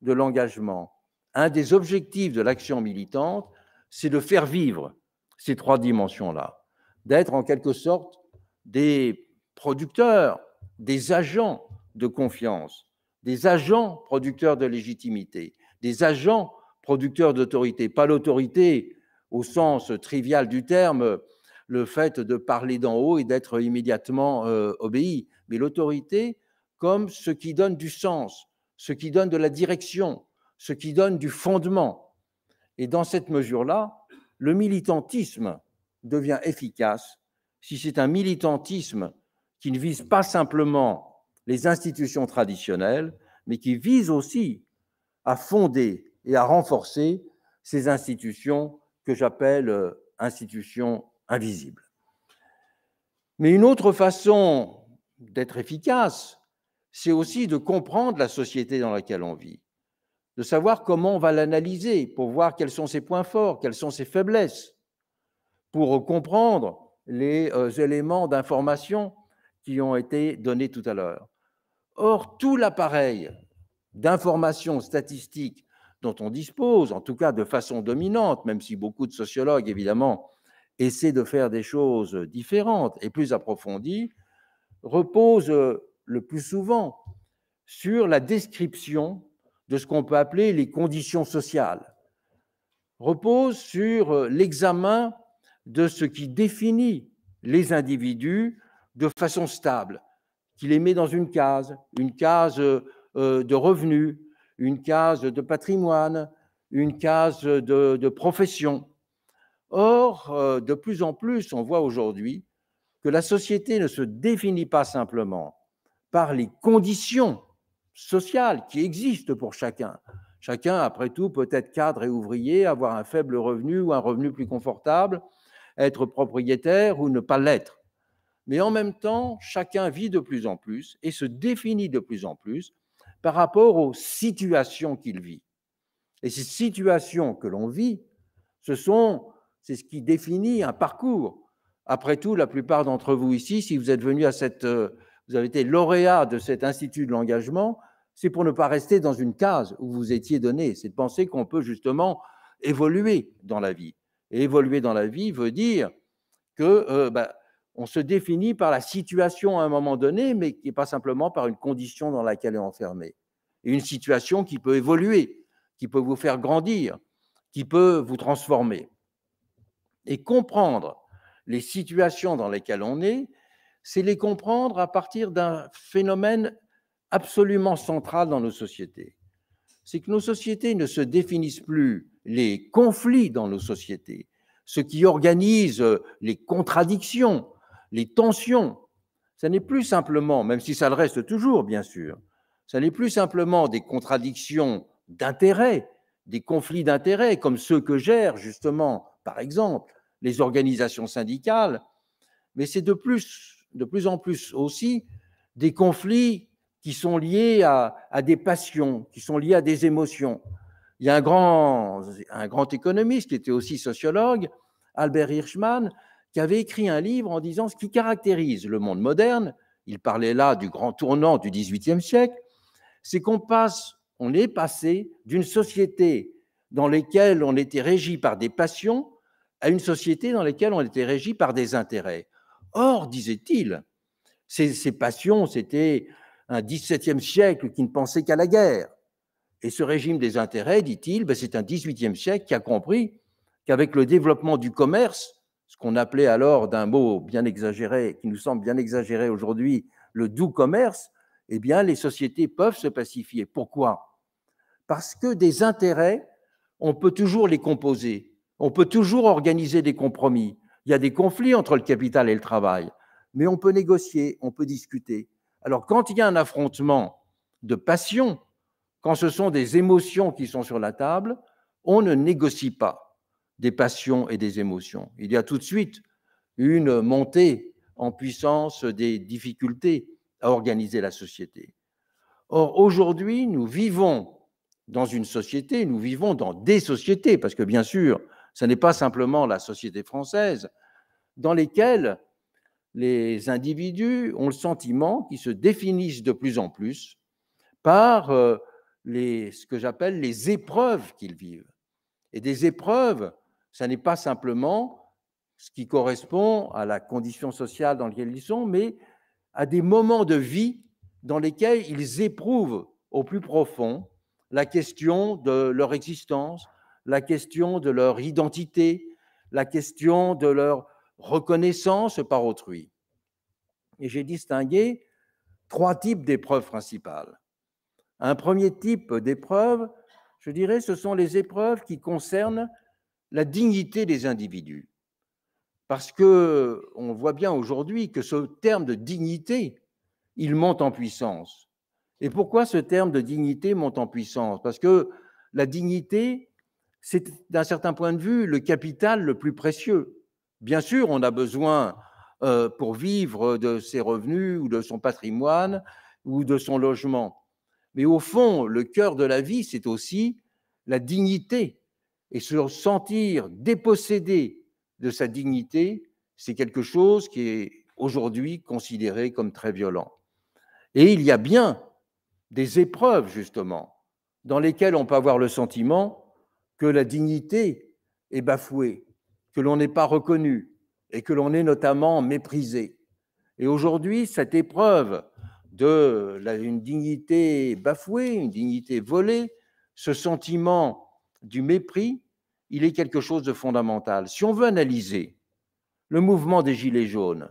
de l'engagement, un des objectifs de l'action militante, c'est de faire vivre ces trois dimensions-là, d'être en quelque sorte des producteurs, des agents de confiance, des agents producteurs de légitimité, des agents producteurs d'autorité, pas l'autorité au sens trivial du terme, le fait de parler d'en haut et d'être immédiatement euh, obéi, mais l'autorité comme ce qui donne du sens, ce qui donne de la direction, ce qui donne du fondement. Et dans cette mesure-là, le militantisme devient efficace si c'est un militantisme qui ne vise pas simplement les institutions traditionnelles, mais qui vise aussi à fonder et à renforcer ces institutions que j'appelle euh, institutions invisibles. Mais une autre façon d'être efficace, c'est aussi de comprendre la société dans laquelle on vit de savoir comment on va l'analyser, pour voir quels sont ses points forts, quelles sont ses faiblesses, pour comprendre les euh, éléments d'information qui ont été donnés tout à l'heure. Or, tout l'appareil d'information statistique dont on dispose, en tout cas de façon dominante, même si beaucoup de sociologues, évidemment, essaient de faire des choses différentes et plus approfondies, repose euh, le plus souvent sur la description de ce qu'on peut appeler les conditions sociales, repose sur euh, l'examen de ce qui définit les individus de façon stable, qui les met dans une case, une case euh, euh, de revenus, une case de patrimoine, une case de, de profession. Or, de plus en plus, on voit aujourd'hui que la société ne se définit pas simplement par les conditions sociale qui existe pour chacun. Chacun, après tout, peut être cadre et ouvrier, avoir un faible revenu ou un revenu plus confortable, être propriétaire ou ne pas l'être. Mais en même temps, chacun vit de plus en plus et se définit de plus en plus par rapport aux situations qu'il vit. Et ces situations que l'on vit, ce sont, c'est ce qui définit un parcours. Après tout, la plupart d'entre vous ici, si vous êtes venus à cette euh, vous avez été lauréat de cet institut de l'engagement, c'est pour ne pas rester dans une case où vous étiez donné. C'est de penser qu'on peut justement évoluer dans la vie. Et évoluer dans la vie veut dire que euh, bah, on se définit par la situation à un moment donné, mais qui n'est pas simplement par une condition dans laquelle est enfermé. Et une situation qui peut évoluer, qui peut vous faire grandir, qui peut vous transformer. Et comprendre les situations dans lesquelles on est, c'est les comprendre à partir d'un phénomène absolument central dans nos sociétés. C'est que nos sociétés ne se définissent plus les conflits dans nos sociétés, ce qui organise euh, les contradictions, les tensions. Ce n'est plus simplement, même si ça le reste toujours, bien sûr, ce n'est plus simplement des contradictions d'intérêts, des conflits d'intérêts, comme ceux que gèrent justement, par exemple, les organisations syndicales, mais c'est de plus de plus en plus aussi des conflits qui sont liés à, des passions, qui sont liés à des émotions. Il y a un grand, un grand économiste qui était aussi sociologue, Albert Hirschman, qui avait écrit un livre en disant ce qui caractérise le monde moderne, il parlait là du grand tournant du XVIIIe siècle, c'est qu'on passe, on est passé d'une société dans laquelle on était régi par des passions à une société dans laquelle on était régi par des intérêts. Or, disait-il, ces, passions, c'était un XVIIe siècle qui ne pensait qu'à la guerre. Et ce régime des intérêts, dit-il, ben, c'est un XVIIIe siècle qui a compris qu'avec le développement du commerce, ce qu'on appelait alors d'un mot bien exagéré, qui nous semble bien exagéré aujourd'hui, le doux commerce, eh bien, les sociétés peuvent se pacifier. Pourquoi Parce que des intérêts, on peut toujours les composer, on peut toujours organiser des compromis, il y a des conflits entre le capital et le travail, mais on peut négocier, on peut discuter. Alors quand il y a un affrontement de passions, quand ce sont des émotions qui sont sur la table, on ne négocie pas des passions et des émotions. Il y a tout de suite une montée en puissance des difficultés à organiser la société. Or, aujourd'hui, nous vivons dans une société, nous vivons dans des sociétés, parce que bien sûr, ce n'est pas simplement la société française, dans laquelle les individus ont le sentiment qu'ils se définissent de plus en plus par euh, ce que j'appelle les épreuves qu'ils vivent. Et des épreuves, ce n'est pas simplement ce qui correspond à la condition sociale dans laquelle ils sont, mais à des moments de vie dans lesquels ils éprouvent au plus profond la question de leur existence, la question de leur identité, la question de leur reconnaissance par autrui. Et j'ai distingué trois types d'épreuves principales. Un premier type d'épreuves, je dirais, ce sont les épreuves qui concernent la dignité des individus. Parce que on voit bien aujourd'hui que ce terme de dignité, il monte en puissance. Et pourquoi ce terme de dignité monte en puissance Parce que la dignité, c'est d'un certain point de vue le capital le plus précieux. Bien sûr, on a besoin euh, pour vivre de ses revenus ou de son patrimoine ou de son logement. Mais au fond, le cœur de la vie, c'est aussi la dignité. Et se sentir dépossédé de sa dignité, c'est quelque chose qui est aujourd'hui considéré comme très violent. Et il y a bien des épreuves, justement, dans lesquelles on peut avoir le sentiment que la dignité est bafouée, que l'on n'est pas reconnu et que l'on est notamment méprisé. Et aujourd'hui, cette épreuve de une dignité bafouée, une dignité volée, ce sentiment du mépris, il est quelque chose de fondamental. Si on veut analyser le mouvement des Gilets jaunes,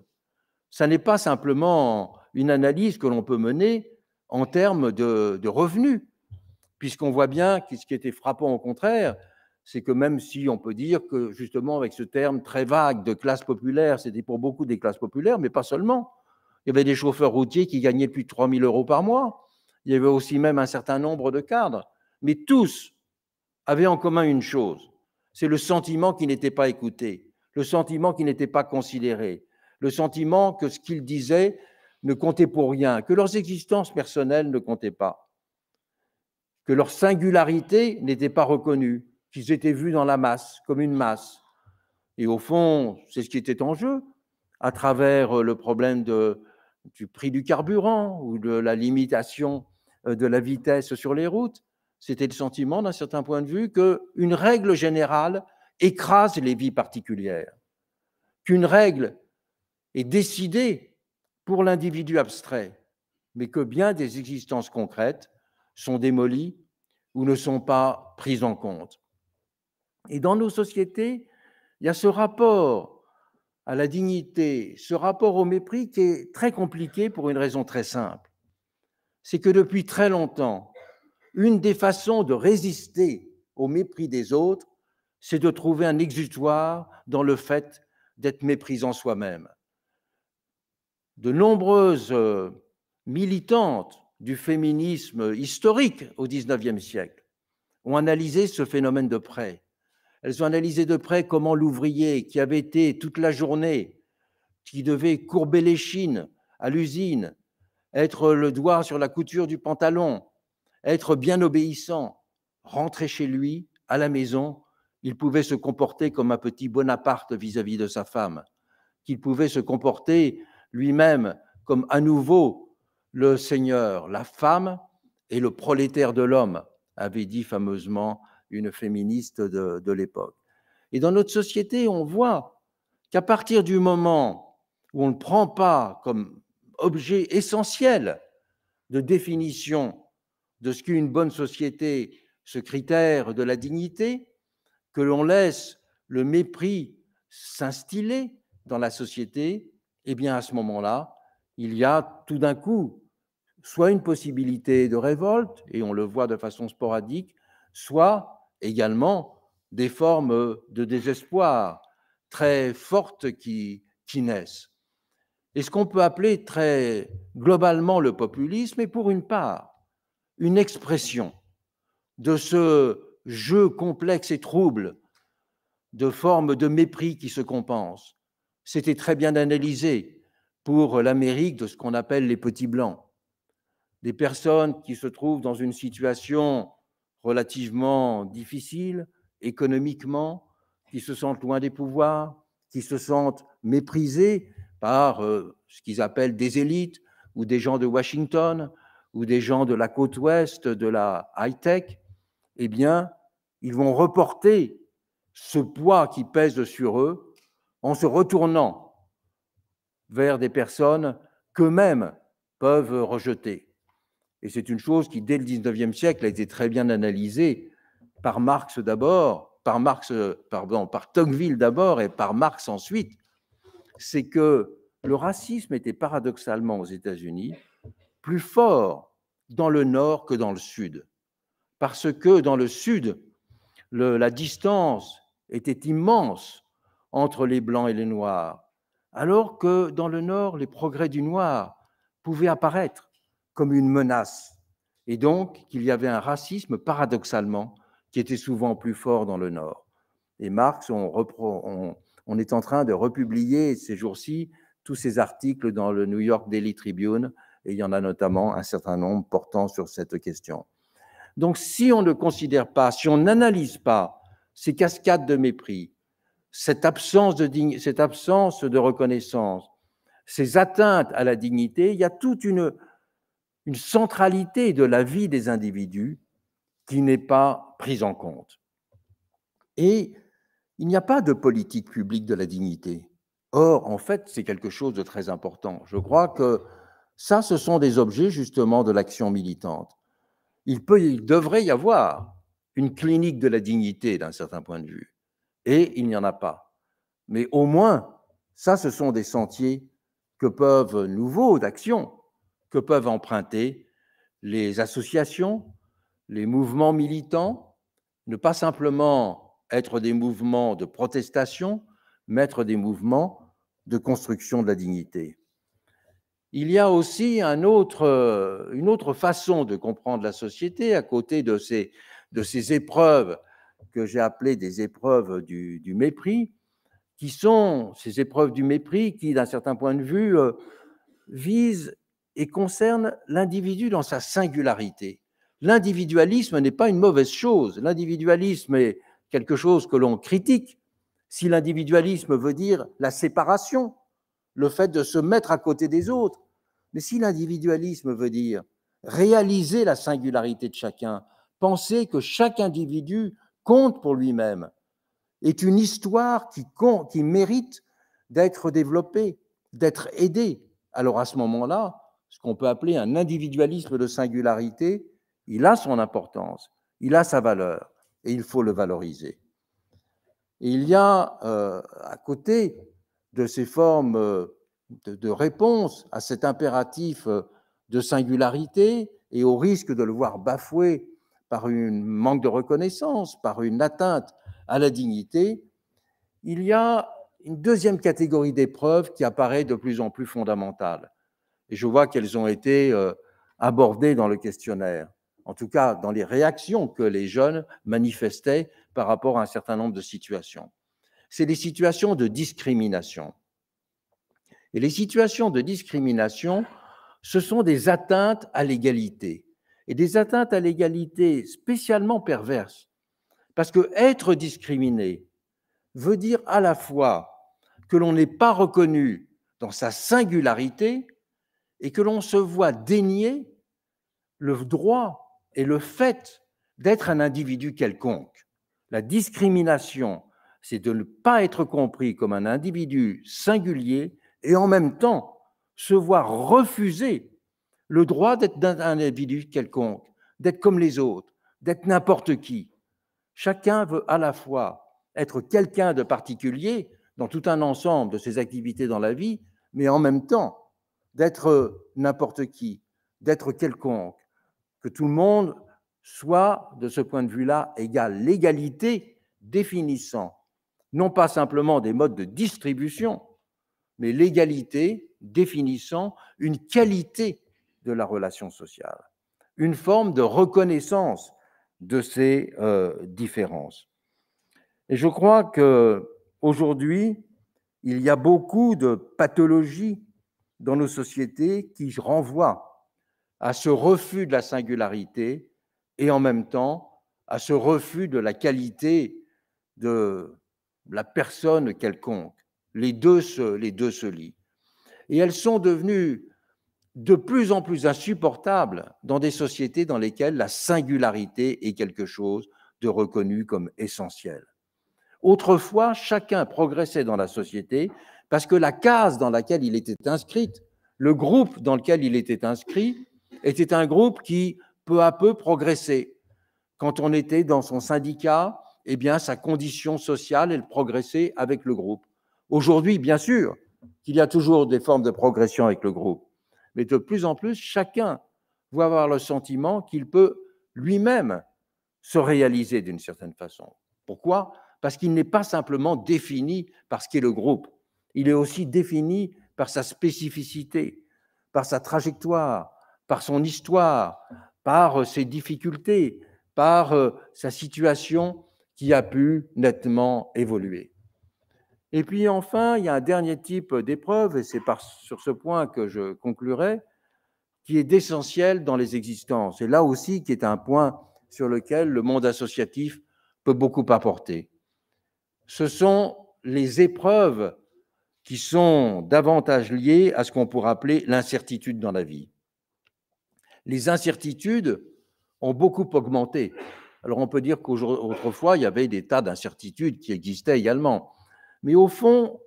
ça n'est pas simplement une analyse que l'on peut mener en termes de revenus, puisqu'on voit bien que ce qui était frappant au contraire, c'est que même si on peut dire que justement avec ce terme très vague de classe populaire, c'était pour beaucoup des classes populaires, mais pas seulement. Il y avait des chauffeurs routiers qui gagnaient plus de 3 000 euros par mois. Il y avait aussi même un certain nombre de cadres. Mais tous avaient en commun une chose, c'est le sentiment qu'ils n'étaient pas écoutés, le sentiment qu'ils n'étaient pas considérés, le sentiment que ce qu'ils disaient ne comptait pour rien, que leurs existences personnelles ne comptaient pas que leur singularité n'était pas reconnue, qu'ils étaient vus dans la masse, comme une masse. Et au fond, c'est ce qui était en jeu, à travers euh, le problème du prix du carburant ou de la limitation euh, de la vitesse sur les routes. C'était le sentiment, d'un certain point de vue, qu'une règle générale écrase les vies particulières, qu'une règle est décidée pour l'individu abstrait, mais que bien des existences concrètes sont démolies ou ne sont pas prises en compte. Et dans nos sociétés, il y a ce rapport à la dignité, ce rapport au mépris qui est très compliqué pour une raison très simple. C'est que depuis très longtemps, une des façons de résister au mépris des autres, c'est de trouver un exutoire dans le fait d'être en soi-même. De nombreuses euh, militantes du féminisme historique au XIXe siècle ont analysé ce phénomène de près. Elles ont analysé de près comment l'ouvrier qui avait été toute la journée, qui devait courber l'échine à l'usine, être le doigt sur la couture du pantalon, être bien obéissant, rentrer chez lui, à la maison, il pouvait se comporter comme un petit Bonaparte vis à -vis de sa femme, qu'il pouvait se comporter lui-même comme à nouveau le Seigneur, la femme et le prolétaire de l'homme, avait dit fameusement une féministe de, l'époque. Et dans notre société, on voit qu'à partir du moment où on ne prend pas comme objet essentiel de définition de ce qu'est une bonne société, ce critère de la dignité, que l'on laisse le mépris s'instiller dans la société, eh bien à ce moment-là, il y a tout d'un coup soit une possibilité de révolte, et on le voit de façon sporadique, soit également des formes de désespoir très fortes qui, naissent. Et ce qu'on peut appeler très globalement le populisme est pour une part une expression de ce jeu complexe et trouble de formes de mépris qui se compensent. C'était très bien analysé pour l'Amérique de ce qu'on appelle les petits blancs des personnes qui se trouvent dans une situation relativement difficile économiquement, qui se sentent loin des pouvoirs, qui se sentent méprisées par euh, ce qu'ils appellent des élites ou des gens de Washington ou des gens de la côte ouest, de la high-tech, eh bien, ils vont reporter ce poids qui pèse sur eux en se retournant vers des personnes qu'eux-mêmes peuvent rejeter. Et c'est une chose qui, dès le 19e siècle, a été très bien analysée par Marx d'abord, par Marx, euh, pardon, par Tocqueville d'abord et par Marx ensuite, c'est que le racisme était paradoxalement aux États-Unis plus fort dans le nord que dans le sud. Parce que dans le sud, la distance était immense entre les blancs et les noirs, alors que dans le nord, les progrès du noir pouvaient apparaître comme une menace, et donc qu'il y avait un racisme paradoxalement qui était souvent plus fort dans le Nord. Et Marx, on, on, est en train de republier ces jours-ci tous ces articles dans le New York Daily Tribune, et il y en a notamment un certain nombre portant sur cette question. Donc si on ne considère pas, si on n'analyse pas ces cascades de mépris, cette absence de, cette absence de reconnaissance, ces atteintes à la dignité, il y a toute une, une centralité de la vie des individus qui n'est pas prise en compte. Et il n'y a pas de politique publique de la dignité. Or, en fait, c'est quelque chose de très important. Je crois que ça, ce sont des objets justement de l'action militante. Il, peut, il devrait y avoir une clinique de la dignité d'un certain point de vue. Et il n'y en a pas. Mais au moins, ça, ce sont des sentiers que peuvent, nouveaux d'action, que peuvent emprunter les associations, les mouvements militants, ne pas simplement être des mouvements de protestation, mais être des mouvements de construction de la dignité. Il y a aussi un autre, une autre façon de comprendre la société à côté de ces, de ces épreuves que j'ai appelées des épreuves du, mépris, qui sont ces épreuves du mépris qui, d'un certain point de vue, euh, visent et concerne l'individu dans sa singularité. L'individualisme n'est pas une mauvaise chose. L'individualisme est quelque chose que l'on critique. Si l'individualisme veut dire la séparation, le fait de se mettre à côté des autres, mais si l'individualisme veut dire réaliser la singularité de chacun, penser que chaque individu compte pour lui-même, est une histoire qui, compte, qui mérite d'être développée, d'être aidée, alors à ce moment-là, ce qu'on peut appeler un individualisme de singularité, il a son importance, il a sa valeur, et il faut le valoriser. il y a, euh, à côté de ces formes euh, de, de réponse à cet impératif euh, de singularité, et au risque de le voir bafoué par un manque de reconnaissance, par une atteinte à la dignité, il y a une deuxième catégorie d'épreuves qui apparaît de plus en plus fondamentale, et je vois qu'elles ont été euh, abordées dans le questionnaire, en tout cas dans les réactions que les jeunes manifestaient par rapport à un certain nombre de situations. C'est les situations de discrimination. Et les situations de discrimination, ce sont des atteintes à l'égalité, et des atteintes à l'égalité spécialement perverses, parce que être discriminé veut dire à la fois que l'on n'est pas reconnu dans sa singularité, et que l'on se voit dénier le droit et le fait d'être un individu quelconque. La discrimination, c'est de ne pas être compris comme un individu singulier et en même temps se voir refuser le droit d'être un individu quelconque, d'être comme les autres, d'être n'importe qui. Chacun veut à la fois être quelqu'un de particulier dans tout un ensemble de ses activités dans la vie, mais en même temps d'être euh, n'importe qui, d'être quelconque, que tout le monde soit, de ce point de vue-là, égal. L'égalité définissant non pas simplement des modes de distribution, mais l'égalité définissant une qualité de la relation sociale, une forme de reconnaissance de ces euh, différences. Et je crois que aujourd'hui, il y a beaucoup de pathologies dans nos sociétés qui renvoient à ce refus de la singularité et en même temps à ce refus de la qualité de la personne quelconque. Les deux les deux se lient. Et elles sont devenues de plus en plus insupportables dans des sociétés dans lesquelles la singularité est quelque chose de reconnu comme essentiel. Autrefois, chacun progressait dans la société parce que la case dans laquelle il était inscrit, le groupe dans lequel il était inscrit, était un groupe qui peu à peu progressait. Quand on était dans son syndicat, eh bien, sa condition sociale, elle progressait avec le groupe. Aujourd'hui, bien sûr, qu'il y a toujours des formes de progression avec le groupe, mais de plus en plus, chacun va avoir le sentiment qu'il peut lui-même se réaliser d'une certaine façon. Pourquoi Parce qu'il n'est pas simplement défini par ce qu'est le groupe il est aussi défini par sa spécificité, par sa trajectoire, par son histoire, par euh, ses difficultés, par euh, sa situation qui a pu nettement évoluer. Et puis enfin, il y a un dernier type d'épreuve, et c'est sur ce point que je conclurai, qui est d'essentiel dans les existences. Et là aussi, qui est un point sur lequel le monde associatif peut beaucoup apporter. Ce sont les épreuves qui sont davantage liées à ce qu'on pourrait appeler l'incertitude dans la vie. Les incertitudes ont beaucoup augmenté. Alors on peut dire qu'autrefois, il y avait des tas d'incertitudes qui existaient également. Mais au fond,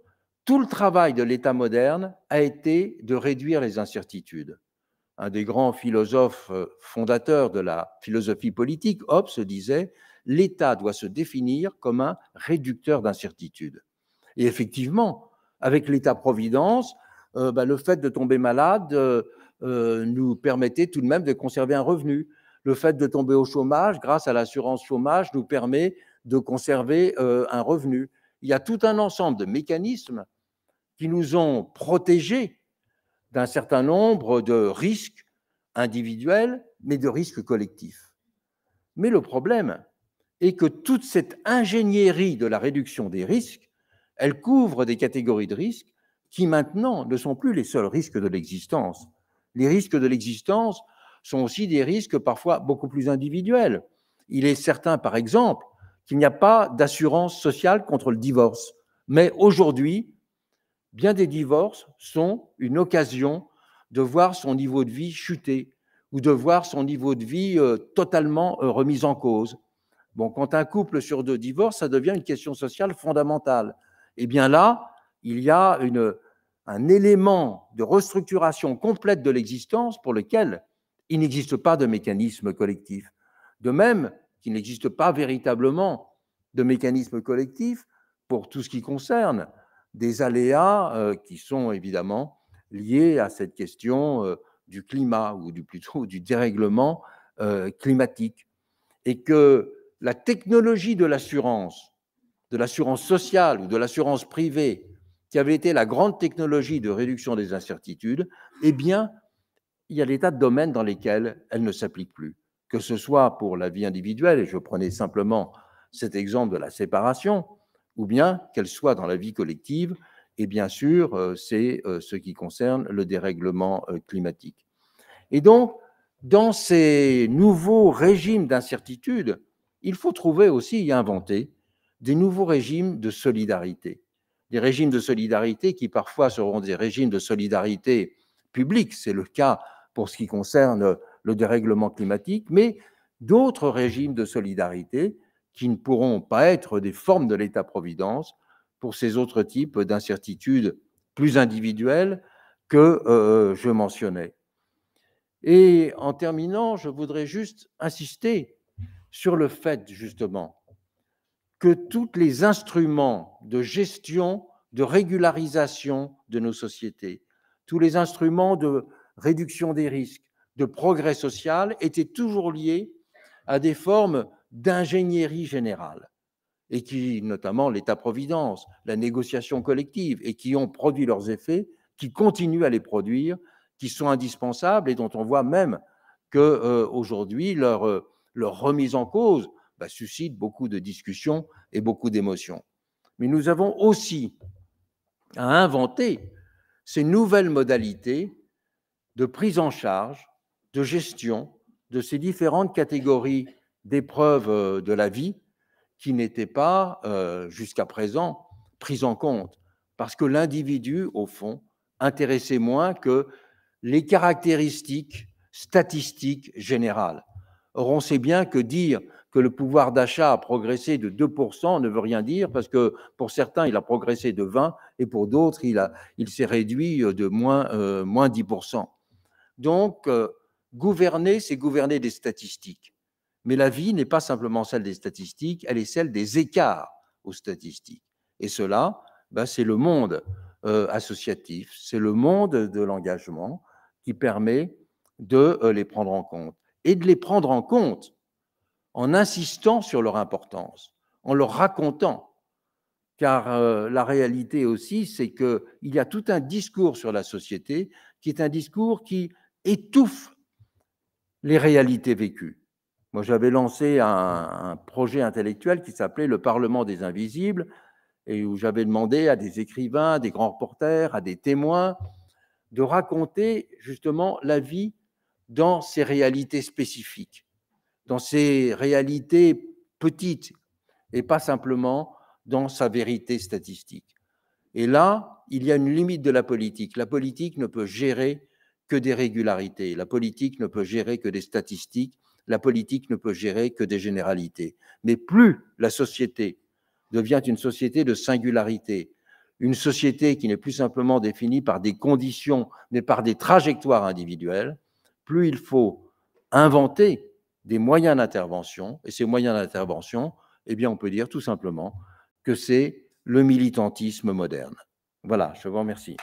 tout le travail de l'État moderne a été de réduire les incertitudes. Un des grands philosophes euh, fondateurs de la philosophie politique, Hobbes, disait l'État doit se définir comme un réducteur d'incertitudes. Et effectivement, avec l'État-providence, euh, bah, le fait de tomber malade euh, euh, nous permettait tout de même de conserver un revenu. Le fait de tomber au chômage, grâce à l'assurance chômage, nous permet de conserver un revenu. Il y a tout un ensemble de mécanismes qui nous ont protégés d'un certain nombre de risques individuels, mais de risques collectifs. Mais le problème est que toute cette ingénierie de la réduction des risques elle couvre des catégories de risques qui maintenant ne sont plus les seuls risques de l'existence. Les risques de l'existence sont aussi des risques parfois beaucoup plus individuels. Il est certain, par exemple, qu'il n'y a pas d'assurance sociale contre le divorce. Mais aujourd'hui, bien des divorces sont une occasion de voir son niveau de vie chuter ou de voir son niveau de vie euh, totalement euh, remis en cause. Bon, quand un couple sur deux divorce, ça devient une question sociale fondamentale eh bien là, il y a un élément de restructuration complète de l'existence pour lequel il n'existe pas de mécanisme collectif. De même qu'il n'existe pas véritablement de mécanisme collectif pour tout ce qui concerne des aléas euh, qui sont évidemment liés à cette question euh, du climat ou du, plutôt du dérèglement euh, climatique. Et que la technologie de l'assurance de l'assurance sociale ou de l'assurance privée, qui avait été la grande technologie de réduction des incertitudes, eh bien, il y a des tas de domaines dans lesquels elle ne s'applique plus. Que ce soit pour la vie individuelle, et je prenais simplement cet exemple de la séparation, ou bien qu'elle soit dans la vie collective, et bien sûr, euh, c'est euh, ce qui concerne le dérèglement euh, climatique. Et donc, dans ces nouveaux régimes d'incertitude, il faut trouver aussi y inventer des nouveaux régimes de solidarité. Des régimes de solidarité qui parfois seront des régimes de solidarité publique, c'est le cas pour ce qui concerne le dérèglement climatique, mais d'autres régimes de solidarité qui ne pourront pas être des formes de l'État-providence pour ces autres types d'incertitudes plus individuelles que euh, je mentionnais. Et en terminant, je voudrais juste insister sur le fait, justement, que tous les instruments de gestion, de régularisation de nos sociétés, tous les instruments de réduction des risques, de progrès social étaient toujours liés à des formes d'ingénierie générale et qui, notamment l'État-providence, la négociation collective, et qui ont produit leurs effets, qui continuent à les produire, qui sont indispensables et dont on voit même que euh, aujourd'hui euh, leur remise en cause bah, suscite beaucoup de discussions et beaucoup d'émotions. Mais nous avons aussi à inventer ces nouvelles modalités de prise en charge, de gestion de ces différentes catégories d'épreuves euh, de la vie qui n'étaient pas euh, jusqu'à présent prises en compte, parce que l'individu, au fond, intéressait moins que les caractéristiques statistiques générales. Or, on sait bien que dire que le pouvoir d'achat a progressé de 2% ne veut rien dire parce que pour certains, il a progressé de 20 et pour d'autres, il, a, il s'est réduit euh, de moins, euh, moins 10%. Donc, euh, gouverner, c'est gouverner des statistiques. Mais la vie n'est pas simplement celle des statistiques, elle est celle des écarts aux statistiques. Et cela, ben, c'est le monde associatif, c'est le monde de l'engagement qui permet de les prendre en compte. Et de les prendre en compte, en insistant sur leur importance, en leur racontant. Car euh, la réalité aussi, c'est qu'il y a tout un discours sur la société qui est un discours qui étouffe les réalités vécues. Moi, j'avais lancé un, un, projet intellectuel qui s'appelait Le Parlement des Invisibles, et où j'avais demandé à des écrivains, à des grands reporters, à des témoins, de raconter justement la vie dans ces réalités spécifiques dans ses réalités petites et pas simplement dans sa vérité statistique. Et là, il y a une limite de la politique. La politique ne peut gérer que des régularités, la politique ne peut gérer que des statistiques, la politique ne peut gérer que des généralités. Mais plus la société devient une société de singularité, une société qui n'est plus simplement définie par des conditions, mais par des trajectoires individuelles, plus il faut inventer des moyens d'intervention. Et ces moyens d'intervention, eh bien, on peut dire tout simplement que c'est le militantisme moderne. Voilà, je vous remercie.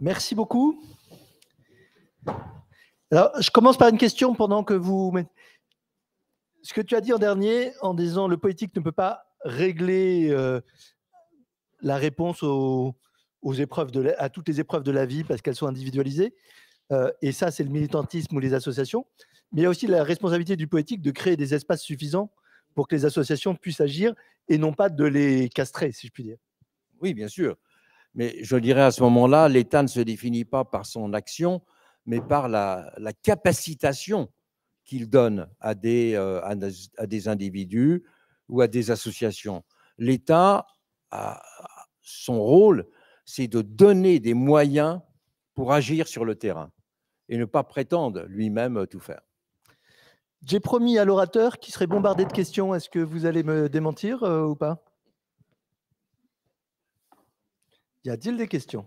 Merci beaucoup. Alors, je commence par une question pendant que vous. Ce que tu as dit en dernier, en disant le politique ne peut pas régler euh, la réponse aux, épreuves à toutes les épreuves de la vie parce qu'elles sont individualisées. Euh, et ça, c'est le militantisme ou les associations. Mais il y a aussi la responsabilité du politique de créer des espaces suffisants pour que les associations puissent agir et non pas de les castrer, si je puis dire. Oui, bien sûr. Mais je dirais à ce moment-là, l'État ne se définit pas par son action, mais par la, capacitation qu'il donne euh, à des, individus ou à des associations. L'État, son rôle, c'est de donner des moyens pour agir sur le terrain et ne pas prétendre lui-même euh, tout faire. J'ai promis à l'orateur qui serait bombardé de questions. Est-ce que vous allez me démentir euh, ou pas Y a-t-il des questions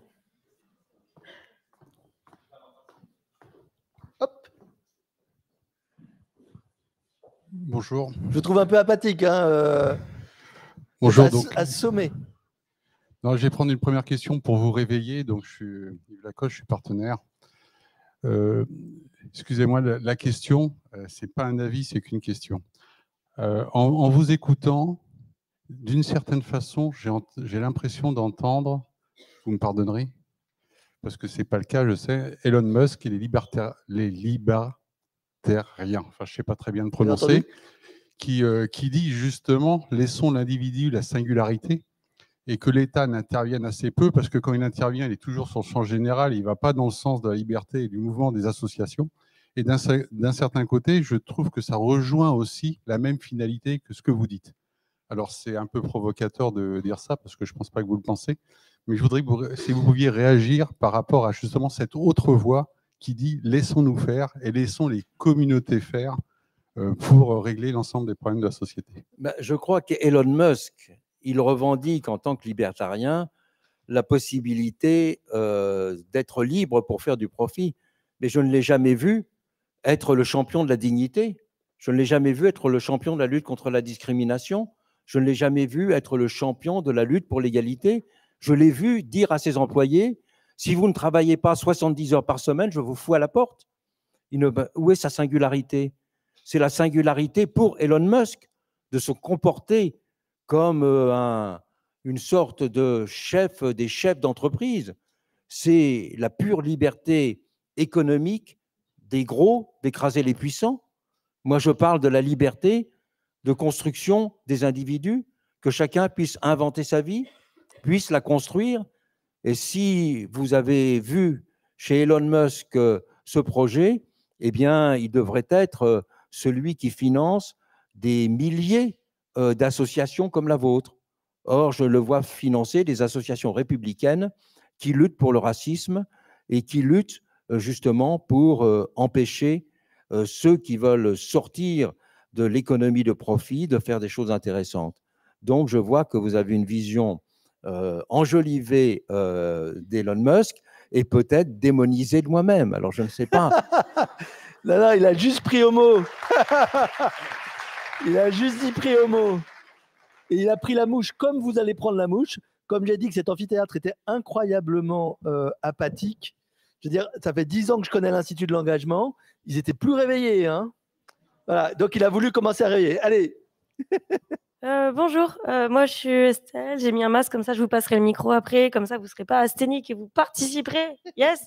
Bonjour. Je trouve un peu apathique. Hein, euh, Bonjour. Donc. Assommé. Non, je vais prendre une première question pour vous réveiller. Donc, je suis Yves Lacoste, je suis partenaire. Euh, excusez-moi, la, question, euh, ce n'est pas un avis, c'est qu'une question. En, vous écoutant, d'une certaine façon, j'ai l'impression d'entendre, vous me pardonnerez, parce que ce n'est pas le cas, je sais, Elon Musk et les, libertaires, les, rien, enfin je ne sais pas très bien le prononcer, qui, euh, qui dit justement laissons l'individu la singularité et que l'État n'intervienne assez peu, parce que quand il intervient, il est toujours sur le champ général, il ne va pas dans le sens de la liberté et du mouvement des associations. Et d'un certain côté, je trouve que ça rejoint aussi la même finalité que ce que vous dites. Alors c'est un peu provocateur de dire ça, parce que je ne pense pas que vous le pensez, mais je voudrais que vous, si vous pouviez réagir par rapport à justement cette autre voie qui dit laissons-nous faire et laissons les communautés faire euh, pour régler l'ensemble des problèmes de la société. Bah, je crois qu'Elon Musk, il revendique en tant que libertarien la possibilité euh, d'être libre pour faire du profit, mais je ne l'ai jamais vu être le champion de la dignité, je ne l'ai jamais vu être le champion de la lutte contre la discrimination, je ne l'ai jamais vu être le champion de la lutte pour l'égalité, je l'ai vu dire à ses employés, si vous ne travaillez pas 70 heures par semaine, je vous fous à la porte. où est sa singularité C'est la singularité pour Elon Musk de se comporter comme euh, une sorte de chef des chefs d'entreprise. C'est la pure liberté économique des gros d'écraser les puissants. Moi, je parle de la liberté de construction des individus, que chacun puisse inventer sa vie, puisse la construire et si vous avez vu chez Elon Musk euh, ce projet, eh bien, il devrait être euh, celui qui finance des milliers euh, d'associations comme la vôtre. Or, je le vois financer des associations républicaines qui luttent pour le racisme et qui luttent justement pour empêcher ceux qui veulent sortir de l'économie de profit de faire des choses intéressantes. Donc, je vois que vous avez une vision euh, enjolivé d'Elon euh, Musk et peut-être démonisé de moi-même. Alors je ne sais pas. là, il a juste pris au mot. il a juste dit pris au mot. Et il a pris la mouche comme vous allez prendre la mouche. Comme j'ai dit que cet amphithéâtre était incroyablement euh, apathique. Je veux dire, ça fait dix ans que je connais l'Institut de l'engagement. Ils étaient plus réveillés. Hein Donc il a voulu commencer à réveiller. Allez Euh, bonjour, euh, moi je suis Estelle, j'ai mis un masque comme ça, je vous passerai le micro après, comme ça vous ne serez pas asthénique et vous participerez. Yes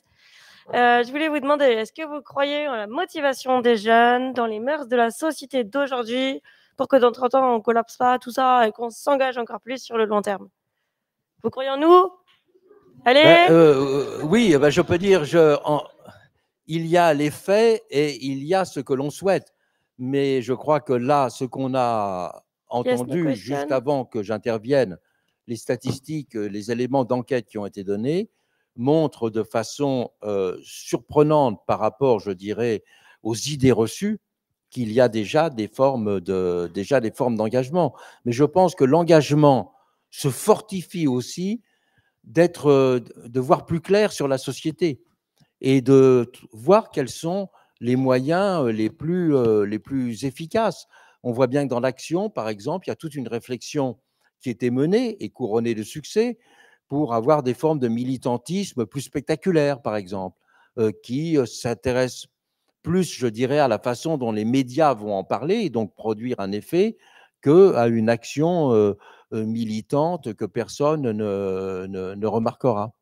euh, Je voulais vous demander, est-ce que vous croyez en la motivation des jeunes, dans les mœurs de la société d'aujourd'hui, pour que dans 30 ans on ne collapse pas tout ça et qu'on s'engage encore plus sur le long terme Vous croyez en nous Allez ben, Oui, eh ben, je peux dire, je, en... il y a les faits et il y a ce que l'on souhaite. Mais je crois que là, ce qu'on a entendu juste avant que j'intervienne, les statistiques, euh, les éléments d'enquête qui ont été donnés montrent de façon euh, surprenante par rapport, je dirais, aux idées reçues qu'il y a déjà des formes d'engagement. Mais je pense que l'engagement se fortifie aussi d'être euh, de voir plus clair sur la société et de voir quels sont les moyens les plus efficaces on voit bien que dans l'action, par exemple, il y a toute une réflexion qui était menée et couronnée de succès pour avoir des formes de militantisme plus spectaculaires, par exemple, euh, qui euh, s'intéressent plus, je dirais, à la façon dont les médias vont en parler et donc produire un effet qu'à une action euh, militante que personne ne, remarquera.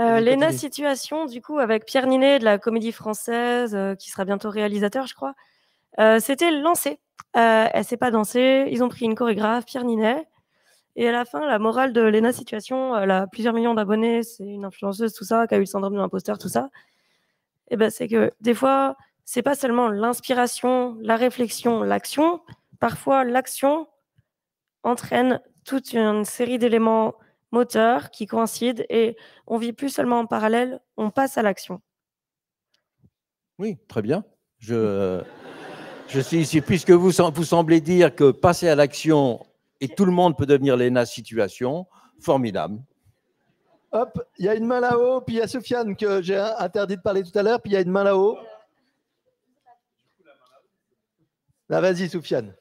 Euh, situation du coup avec Pierre Ninet de la Comédie Française, qui sera bientôt réalisateur, je crois. Euh, c'était lancé. Elle euh, elle s'est pas dansée. Ils ont pris une chorégraphe, Pierre Ninet. Et à la fin, la morale de Lena Situation, elle a plusieurs millions d'abonnés, c'est une influenceuse, tout ça, qui a eu le syndrome de l'imposteur, tout ça. Et eh ben, c'est que des fois, c'est pas seulement l'inspiration, la réflexion, l'action. Parfois, l'action entraîne toute une série d'éléments moteurs qui coïncident et on vit plus seulement en parallèle, on passe à l'action. Oui, très bien. Je, je suis ici, puisque vous, semblez dire que passer à l'action et tout le monde peut devenir l'ENA situation, formidable. Hop, il y a une main là-haut, puis il y a Sofiane que j'ai interdit de parler tout à l'heure, puis il y a une main là-haut. Là, bah, vas-y, Sofiane.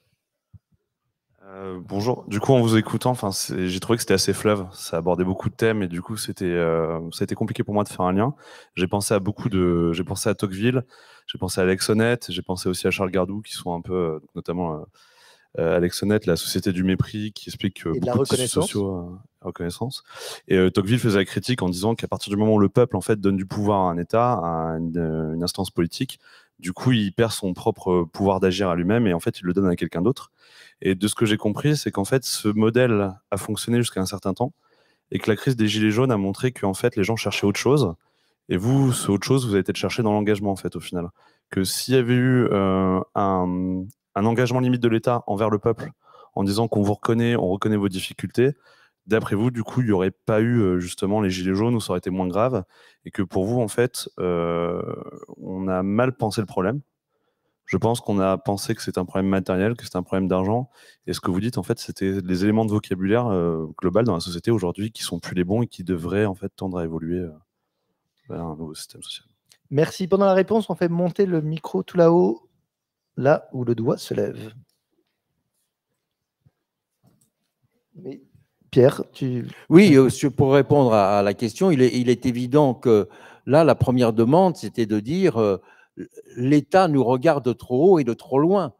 Euh, bonjour. Du coup, en vous écoutant, enfin, j'ai trouvé que c'était assez fleuve. Ça abordait beaucoup de thèmes et du coup, c'était, euh, ça a été compliqué pour moi de faire un lien. J'ai pensé à beaucoup de, j'ai pensé à Tocqueville, j'ai pensé à Alex j'ai pensé aussi à Charles Gardou, qui sont un peu, euh, notamment euh, Alex la société du mépris, qui explique beaucoup de, la reconnaissance. reconnaissance. Et Tocqueville faisait la critique en disant qu'à partir du moment où le peuple en fait donne du pouvoir à un État, à une instance politique, du coup, il perd son propre pouvoir d'agir à lui-même et en fait, il le donne à quelqu'un d'autre. Et de ce que j'ai compris, c'est qu'en fait, ce modèle a fonctionné jusqu'à un certain temps et que la crise des Gilets jaunes a montré qu'en fait, les gens cherchaient autre chose. Et vous, ce autre chose, vous avez été de chercher dans l'engagement, en fait, au final. Que s'il y avait eu euh, un, engagement limite de l'État envers le peuple, en disant qu'on vous reconnaît, on reconnaît vos difficultés, d'après vous, du coup, il n'y aurait pas eu euh, justement les gilets jaunes où ça aurait été moins grave, et que pour vous, en fait, euh, on a mal pensé le problème, je pense qu'on a pensé que c'est un problème matériel, que c'est un problème d'argent. Et ce que vous dites, en fait, c'était les éléments de vocabulaire euh, global dans la société aujourd'hui qui sont plus les bons et qui devraient en fait tendre à évoluer euh, vers un nouveau système social. Merci. Pendant la réponse, on fait monter le micro tout là-haut, là où le doigt se lève. Mais Pierre, tu... Oui, euh, pour répondre à la question, il est évident que là, la première demande, c'était de dire l'État nous regarde de trop haut et de trop loin.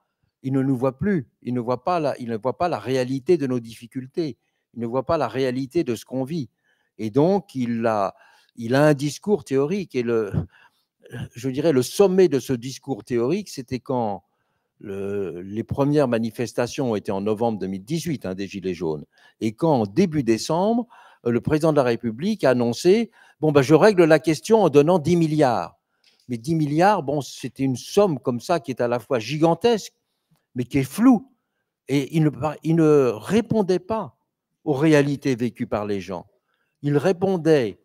Il ne nous voit plus. Il ne voit pas la, il ne voit pas la réalité de nos difficultés. Il ne voit pas la réalité de ce qu'on vit. Et donc, il a, il a un discours théorique. Et le, je dirais, le sommet de ce discours théorique, c'était quand les premières manifestations étaient en novembre 2018 hein, des Gilets jaunes. Et quand, début décembre, le président de la République a annoncé Bon, ben, je règle la question en donnant 10 milliards. Mais 10 milliards, bon, c'était une somme comme ça qui est à la fois gigantesque, mais qui est floue. Et il ne, répondait pas aux réalités vécues par les gens. Il répondait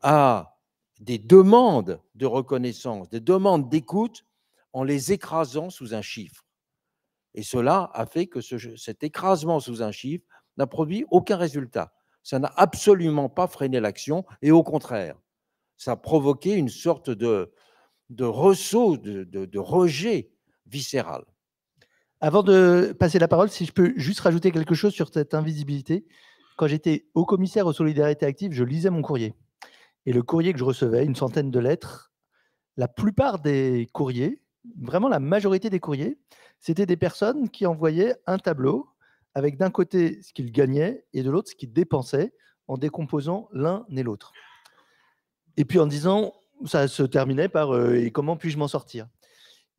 à des demandes de reconnaissance, des demandes d'écoute, en les écrasant sous un chiffre. Et cela a fait que cet écrasement sous un chiffre n'a produit aucun résultat. Ça n'a absolument pas freiné l'action et au contraire, ça a provoqué une sorte de, de ressaut, de, rejet viscéral. Avant de passer la parole, si je peux juste rajouter quelque chose sur cette invisibilité. Quand j'étais au commissaire aux solidarités actives, je lisais mon courrier. Et le courrier que je recevais, une centaine de lettres, la plupart des courriers, vraiment la majorité des courriers, c'était des personnes qui envoyaient un tableau avec d'un côté ce qu'ils gagnaient et de l'autre ce qu'ils dépensaient en décomposant l'un et l'autre. Et puis en disant, ça se terminait par euh, et comment puis-je m'en sortir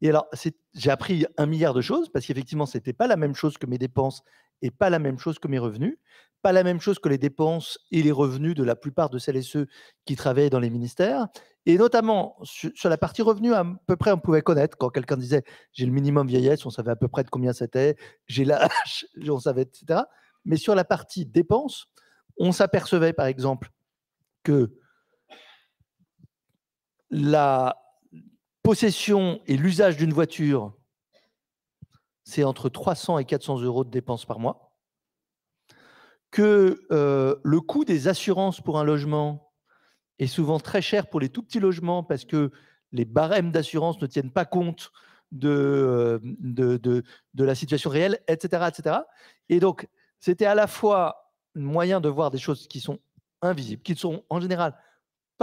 Et alors, j'ai appris un milliard de choses parce qu'effectivement, ce n'était pas la même chose que mes dépenses et pas la même chose que mes revenus, pas la même chose que les dépenses et les revenus de la plupart de celles et ceux qui travaillaient dans les ministères. Et notamment, sur, la partie revenus, à peu près, on pouvait connaître. Quand quelqu'un disait j'ai le minimum vieillesse, on savait à peu près de combien c'était, j'ai l'âge, on savait, etc. Mais sur la partie dépenses, on s'apercevait, par exemple, que la possession et l'usage d'une voiture, c'est entre 300 et 400 euros de dépenses par mois. Que euh, le coût des assurances pour un logement est souvent très cher pour les tout petits logements parce que les barèmes d'assurance ne tiennent pas compte de, euh, la situation réelle, etc. etc. Et donc, c'était à la fois un moyen de voir des choses qui sont invisibles, qui sont en général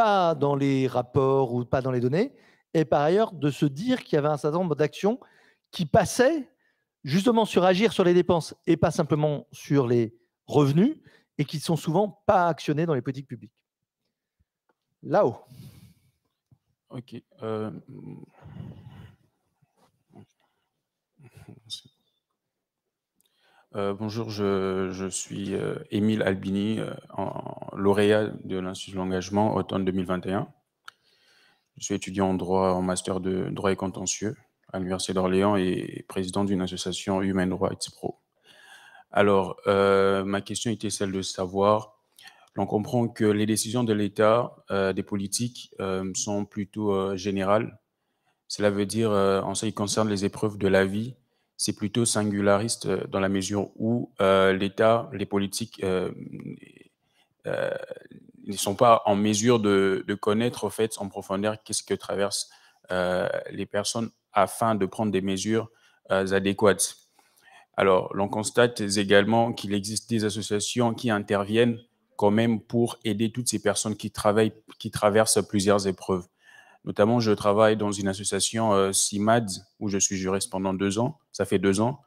pas dans les rapports ou pas dans les données, et par ailleurs de se dire qu'il y avait un certain nombre d'actions qui passaient justement sur agir sur les dépenses et pas simplement sur les revenus, et qui sont souvent pas actionnés dans les politiques publiques. Là-haut. Ok. Euh, mm. Euh, bonjour, je, suis Emile euh, Émile Albini, euh, lauréat de l'Institut de l'engagement automne 2021. Je suis étudiant en droit en master de droit et contentieux à l'Université d'Orléans et président d'une association Human Rights Pro. Alors, ma question était celle de savoir, on comprend que les décisions de l'État, des politiques, sont plutôt générales. Cela veut dire, en ce qui concerne les épreuves de la vie, c'est plutôt singulariste euh, dans la mesure où euh, l'État, les politiques euh, ne sont pas en mesure de, connaître fait en profondeur qu'est-ce que traversent les personnes afin de prendre des mesures adéquates. Alors, l'on constate également qu'il existe des associations qui interviennent quand même pour aider toutes ces personnes qui, travaillent, qui traversent plusieurs épreuves. Notamment, je travaille dans une association CIMAD euh, où je suis juriste pendant deux ans. Ça fait deux ans.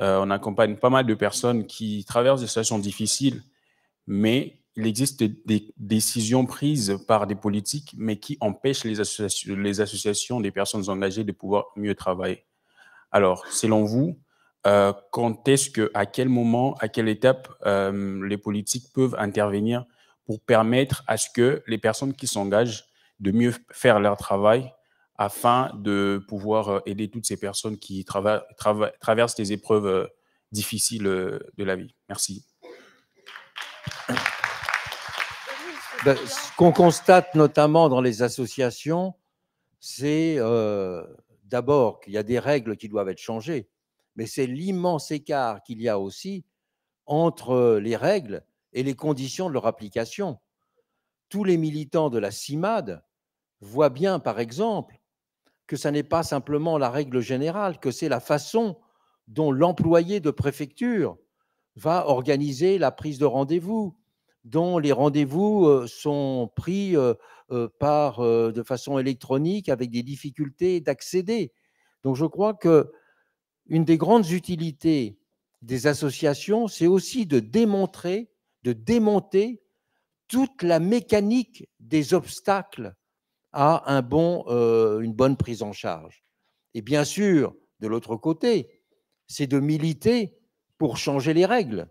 Euh, on accompagne pas mal de personnes qui traversent des situations difficiles, mais il existe des décisions prises par des politiques, mais qui empêchent les, associations, les associations des personnes engagées de pouvoir mieux travailler. Alors, selon vous, euh, quand est-ce que, à quel moment, à quelle étape les politiques peuvent intervenir pour permettre à ce que les personnes qui s'engagent de mieux faire leur travail afin de pouvoir euh, aider toutes ces personnes qui traversent les épreuves euh, difficiles euh, de la vie. Merci. Ben, ce qu'on constate notamment dans les associations, c'est d'abord qu'il y a des règles qui doivent être changées, mais c'est l'immense écart qu'il y a aussi entre les règles et les conditions de leur application. Tous les militants de la CIMAD, voit bien, par exemple, que ça n'est pas simplement la règle générale, que c'est la façon dont l'employé de préfecture va organiser la prise de rendez-vous, dont les rendez-vous euh, sont pris euh, euh, par, de façon électronique avec des difficultés d'accéder. Donc je crois que une des grandes utilités des associations, c'est aussi de démontrer, de démonter toute la mécanique des obstacles à un bon, euh, une bonne prise en charge. Et bien sûr, de l'autre côté, c'est de militer pour changer les règles,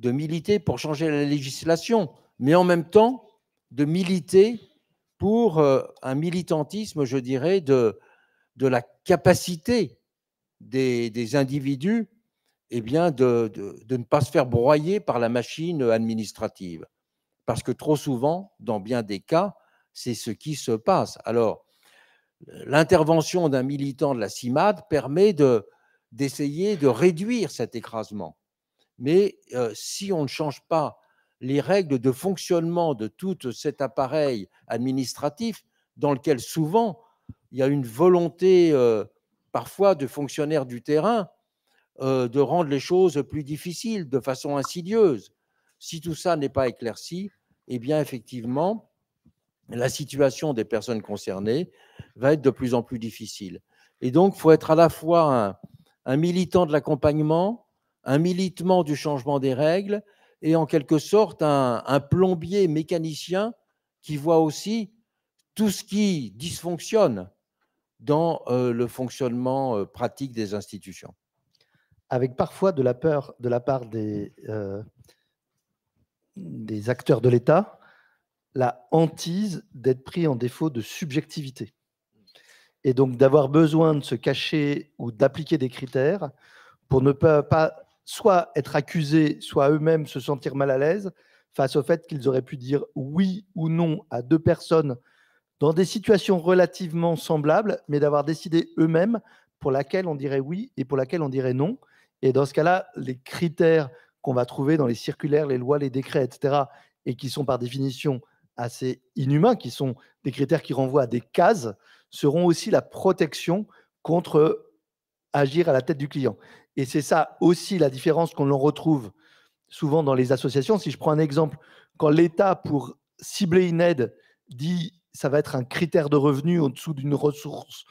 de militer pour changer la législation, mais en même temps de militer pour euh, un militantisme, je dirais, de, de la capacité des, individus et eh bien, de, ne pas se faire broyer par la machine administrative. Parce que trop souvent, dans bien des cas, c'est ce qui se passe. Alors, l'intervention d'un militant de la CIMAD permet d'essayer de, réduire cet écrasement. Mais euh, si on ne change pas les règles de fonctionnement de tout cet appareil administratif, dans lequel souvent il y a une volonté euh, parfois de fonctionnaires du terrain euh, de rendre les choses plus difficiles de façon insidieuse. Si tout ça n'est pas éclairci, eh bien effectivement, la situation des personnes concernées va être de plus en plus difficile. Et donc, il faut être à la fois un, militant de l'accompagnement, un militant du changement des règles, et en quelque sorte un, plombier mécanicien qui voit aussi tout ce qui dysfonctionne dans euh, le fonctionnement euh, pratique des institutions. Avec parfois de la peur de la part des euh, acteurs de l'État, la hantise d'être pris en défaut de subjectivité. Et donc d'avoir besoin de se cacher ou d'appliquer des critères pour ne pas, soit être accusés, soit eux-mêmes se sentir mal à l'aise face au fait qu'ils auraient pu dire oui ou non à deux personnes dans des situations relativement semblables, mais d'avoir décidé eux-mêmes pour laquelle on dirait oui et pour laquelle on dirait non. Et dans ce cas-là, les critères qu'on va trouver dans les circulaires, les lois, les décrets, etc., et qui sont par définition assez inhumains, qui sont des critères qui renvoient à des cases, seront aussi la protection contre agir à la tête du client. Et c'est ça aussi la différence qu'on retrouve souvent dans les associations. Si je prends un exemple, quand l'État, pour cibler une aide, dit ça va être un critère de revenu au-dessous d'une ressource,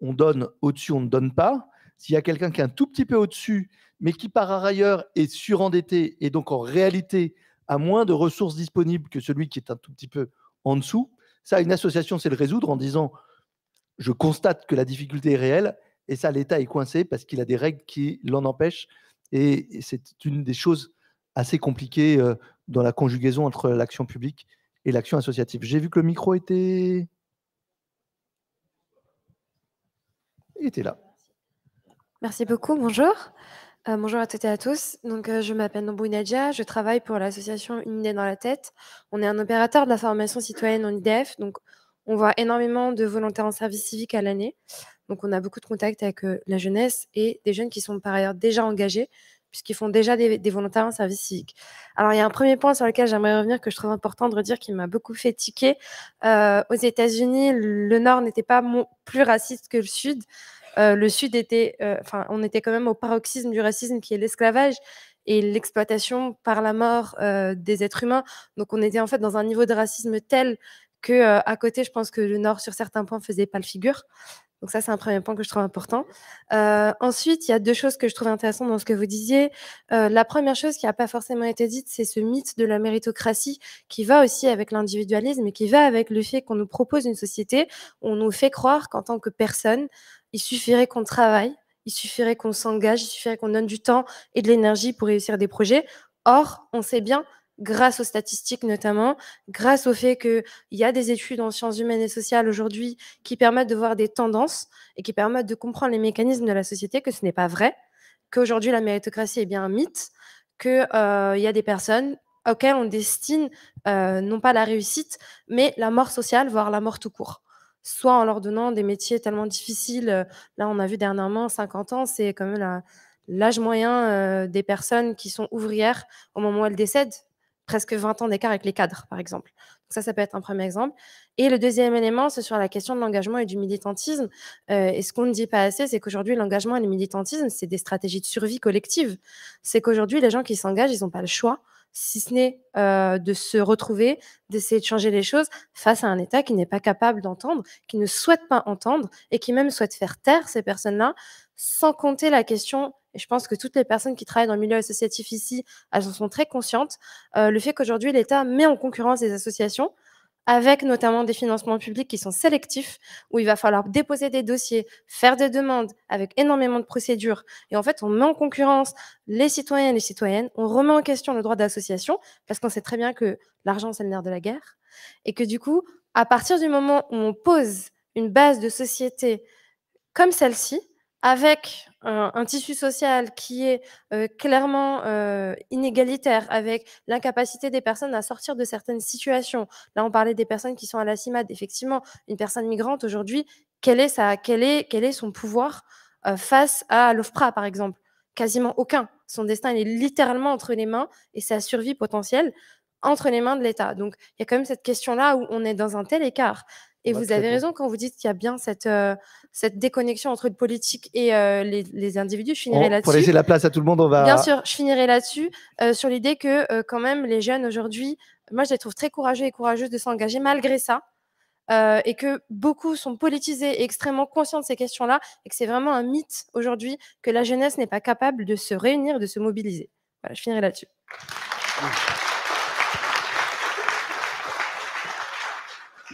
on donne, au-dessus, on ne donne pas. S'il y a quelqu'un qui est un tout petit peu au-dessus, mais qui par ailleurs est surendetté et donc en réalité moins de ressources disponibles que celui qui est un tout petit peu en dessous. Ça, une association sait le résoudre en disant je constate que la difficulté est réelle, et ça, l'État est coincé parce qu'il a des règles qui l'en empêchent. Et c'est une des choses assez compliquées euh, dans la conjugaison entre l'action publique et l'action associative. J'ai vu que le micro était. était là. Merci beaucoup, bonjour. Euh, bonjour à toutes et à tous. Donc, euh, je m'appelle Nambou je travaille pour l'association Une idée dans la tête. On est un opérateur de la formation citoyenne en IDF, donc on voit énormément de volontaires en service civique à l'année. Donc, on a beaucoup de contacts avec euh, la jeunesse et des jeunes qui sont par ailleurs déjà engagés, puisqu'ils font déjà des, volontaires en service civique. Alors, il y a un premier point sur lequel j'aimerais revenir que je trouve important de redire qui m'a beaucoup fait tiquer. aux États-Unis, le Nord n'était pas plus raciste que le Sud. Euh, le Sud était, euh, enfin, on était quand même au paroxysme du racisme qui est l'esclavage et l'exploitation par la mort euh, des êtres humains. Donc, on était en fait dans un niveau de racisme tel que, à côté, je pense que le Nord, sur certains points, faisait pas le figure. Donc ça, c'est un premier point que je trouve important. ensuite, il y a deux choses que je trouve intéressantes dans ce que vous disiez. la première chose qui n'a pas forcément été dite, c'est ce mythe de la méritocratie qui va aussi avec l'individualisme et qui va avec le fait qu'on nous propose une société, on nous fait croire qu'en tant que personne, il suffirait qu'on travaille, il suffirait qu'on s'engage, il suffirait qu'on donne du temps et de l'énergie pour réussir des projets. Or, on sait bien, grâce aux statistiques notamment, grâce au fait qu'il y a des études en sciences humaines et sociales aujourd'hui qui permettent de voir des tendances et qui permettent de comprendre les mécanismes de la société, que ce n'est pas vrai, qu'aujourd'hui la méritocratie est bien un mythe, qu'il euh, y a des personnes auxquelles on destine euh, non pas la réussite, mais la mort sociale, voire la mort tout court soit en leur donnant des métiers tellement difficiles. Euh, là, on a vu dernièrement, 50 ans, c'est quand même l'âge moyen euh, des personnes qui sont ouvrières au moment où elles décèdent, presque 20 ans d'écart avec les cadres, par exemple. Donc ça, ça peut être un premier exemple. Et le deuxième élément, c'est sur la question de l'engagement et du militantisme. Euh, et ce qu'on ne dit pas assez, c'est qu'aujourd'hui, l'engagement et le militantisme, c'est des stratégies de survie collective. C'est qu'aujourd'hui, les gens qui s'engagent, ils n'ont pas le choix si ce n'est euh, de se retrouver, d'essayer de changer les choses face à un État qui n'est pas capable d'entendre, qui ne souhaite pas entendre et qui même souhaite faire taire ces personnes-là, sans compter la question, et je pense que toutes les personnes qui travaillent dans le milieu associatif ici, elles en sont très conscientes, euh, le fait qu'aujourd'hui l'État met en concurrence les associations, avec notamment des financements publics qui sont sélectifs, où il va falloir déposer des dossiers, faire des demandes avec énormément de procédures. Et en fait, on met en concurrence les citoyens et les citoyennes, on remet en question le droit d'association, parce qu'on sait très bien que l'argent, c'est le nerf de la guerre, et que du coup, à partir du moment où on pose une base de société comme celle-ci, avec un, tissu social qui est euh, clairement euh, inégalitaire, avec l'incapacité des personnes à sortir de certaines situations. Là, on parlait des personnes qui sont à la CIMAD. Effectivement, une personne migrante aujourd'hui, quel est, sa, quel est, quel est son pouvoir euh, face à l'OFPRA, par exemple Quasiment aucun. Son destin il est littéralement entre les mains et sa survie potentielle entre les mains de l'État. Donc, il y a quand même cette question-là où on est dans un tel écart. Et bah, vous avez raison quand vous dites qu'il y a bien cette, euh, cette déconnexion entre une politique et euh, les, les, individus. Je finirai là-dessus. Pour laisser la place à tout le monde, on va. Bien sûr, je finirai là-dessus, euh, sur l'idée que quand même les jeunes aujourd'hui, moi je les trouve très courageux et courageuses de s'engager malgré ça. et que beaucoup sont politisés et extrêmement conscients de ces questions-là, et que c'est vraiment un mythe aujourd'hui que la jeunesse n'est pas capable de se réunir, de se mobiliser. Voilà, je finirai là-dessus.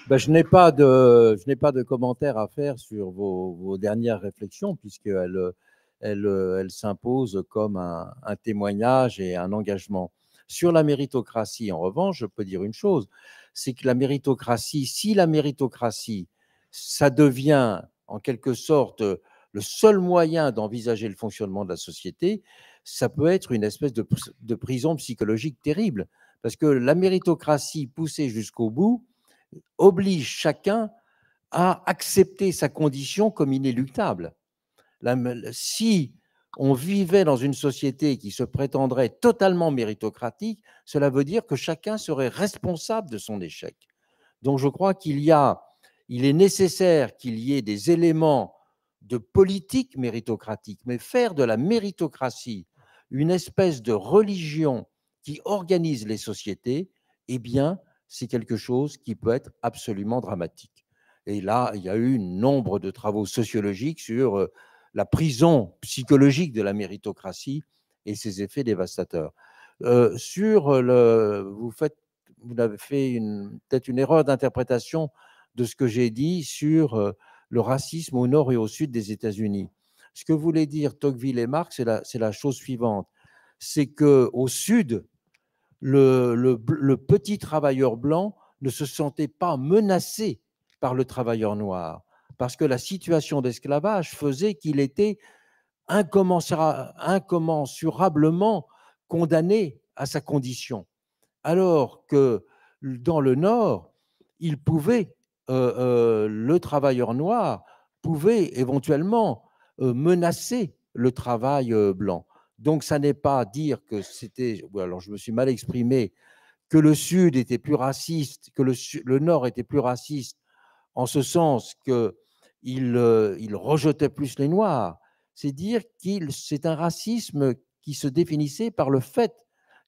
Ben, je n'ai pas de, je n'ai pas de commentaires à faire sur vos, vos dernières réflexions puisqu'elles elle s'imposent comme un, un, témoignage et un engagement. Sur la méritocratie, en revanche, je peux dire une chose, c'est que la méritocratie, si la méritocratie, ça devient en quelque sorte le seul moyen d'envisager le fonctionnement de la société, ça peut être une espèce de, de prison psychologique terrible. Parce que la méritocratie poussée jusqu'au bout, oblige chacun à accepter sa condition comme inéluctable. si on vivait dans une société qui se prétendrait totalement méritocratique, cela veut dire que chacun serait responsable de son échec. Donc je crois qu'il y a, il est nécessaire qu'il y ait des éléments de politique méritocratique, mais faire de la méritocratie une espèce de religion qui organise les sociétés, eh bien, c'est quelque chose qui peut être absolument dramatique. Et là, il y a eu nombre de travaux sociologiques sur euh, la prison psychologique de la méritocratie et ses effets dévastateurs. Euh, sur euh, le, vous faites, vous avez fait peut-être une erreur d'interprétation de ce que j'ai dit sur le racisme au nord et au sud des États-Unis. Ce que voulaient dire Tocqueville et Marx, c'est la, la chose suivante c'est que au sud, le, petit travailleur blanc ne se sentait pas menacé par le travailleur noir, parce que la situation d'esclavage faisait qu'il était incommensurablement condamné à sa condition. Alors que dans le Nord, il pouvait, euh, euh, le travailleur noir pouvait éventuellement euh, menacer le travail blanc. Donc, ça n'est pas dire que c'était, alors je me suis mal exprimé, que le Sud était plus raciste, que le, Nord était plus raciste, en ce sens qu'il euh, il rejetait plus les Noirs. C'est dire qu'il c'est un racisme qui se définissait par le fait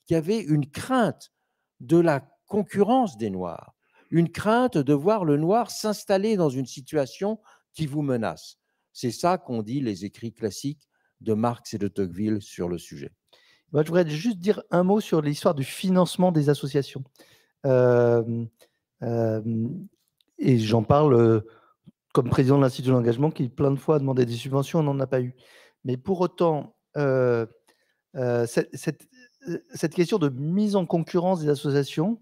qu'il y avait une crainte de la concurrence des Noirs, une crainte de voir le Noir s'installer dans une situation qui vous menace. C'est ça qu'ont dit les écrits classiques de Marx et de Tocqueville sur le sujet. Moi, je voudrais juste dire un mot sur l'histoire du financement des associations. Euh, euh, et j'en parle euh, comme président de l'Institut de l'engagement qui plein de fois a demandé des subventions, on n'en a pas eu. Mais pour autant, cette, cette, question de mise en concurrence des associations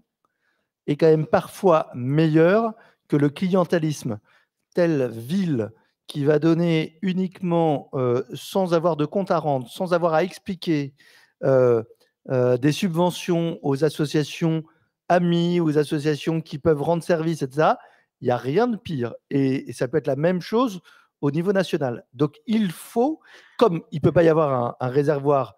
est quand même parfois meilleure que le clientélisme. Telle ville qui va donner uniquement, euh, sans avoir de compte à rendre, sans avoir à expliquer, euh, euh, des subventions aux associations amies, aux associations qui peuvent rendre service, etc., il n'y a rien de pire. Et, ça peut être la même chose au niveau national. Donc il faut, comme il ne peut pas y avoir un, un réservoir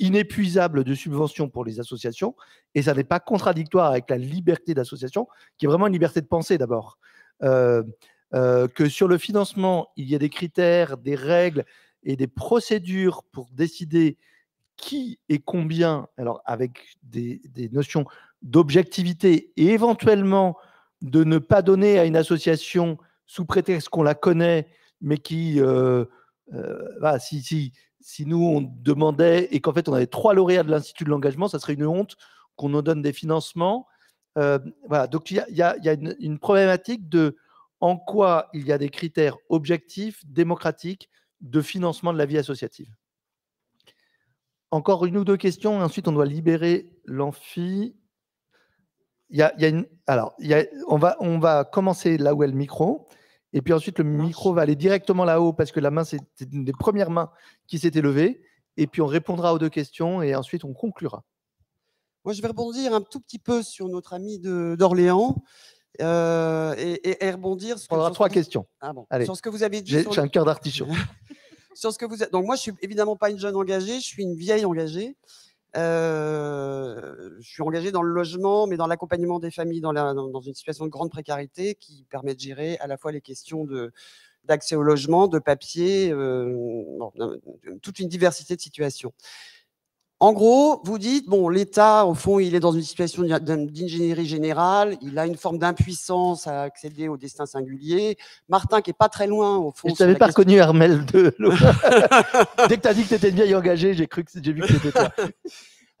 inépuisable de subventions pour les associations, et ça n'est pas contradictoire avec la liberté d'association, qui est vraiment une liberté de pensée d'abord. Euh, que sur le financement, il y a des critères, des règles et des procédures pour décider qui et combien, alors avec des, notions d'objectivité et éventuellement de ne pas donner à une association sous prétexte qu'on la connaît, mais qui, euh, euh, si, si, si nous on demandait et qu'en fait on avait trois lauréats de l'Institut de l'engagement, ça serait une honte qu'on nous donne des financements. voilà, donc il y a, une, problématique de en quoi il y a des critères objectifs, démocratiques, de financement de la vie associative. Encore une ou deux questions, ensuite on doit libérer l'amphi. alors, on, va, on va commencer là où est le micro, et puis ensuite le micro va aller directement là-haut parce que la main, c'était une des premières mains qui s'était levée, et puis on répondra aux deux questions, et ensuite on conclura. Moi, je vais rebondir un tout petit peu sur notre ami d'Orléans euh, et, et, rebondir. On aura trois questions. Ah bon. Allez. Sur ce que vous avez dit. J'ai un cœur d'artichaut. sur ce que vous. Donc moi, je suis évidemment pas une jeune engagée. Je suis une vieille engagée. Euh, je suis engagée dans le logement, mais dans l'accompagnement des familles dans, dans, une situation de grande précarité qui permet de gérer à la fois les questions de d'accès au logement, de papier, euh, toute une diversité de situations. En gros, vous dites, bon, l'État, au fond, il est dans une situation d'ingénierie générale, il a une forme d'impuissance à accéder au destin singulier. Martin, qui est pas très loin, au fond. Je t'avais pas reconnu, Hermel, de Dès que tu as dit que tu étais une vieille j'ai cru que vu que c'était toi.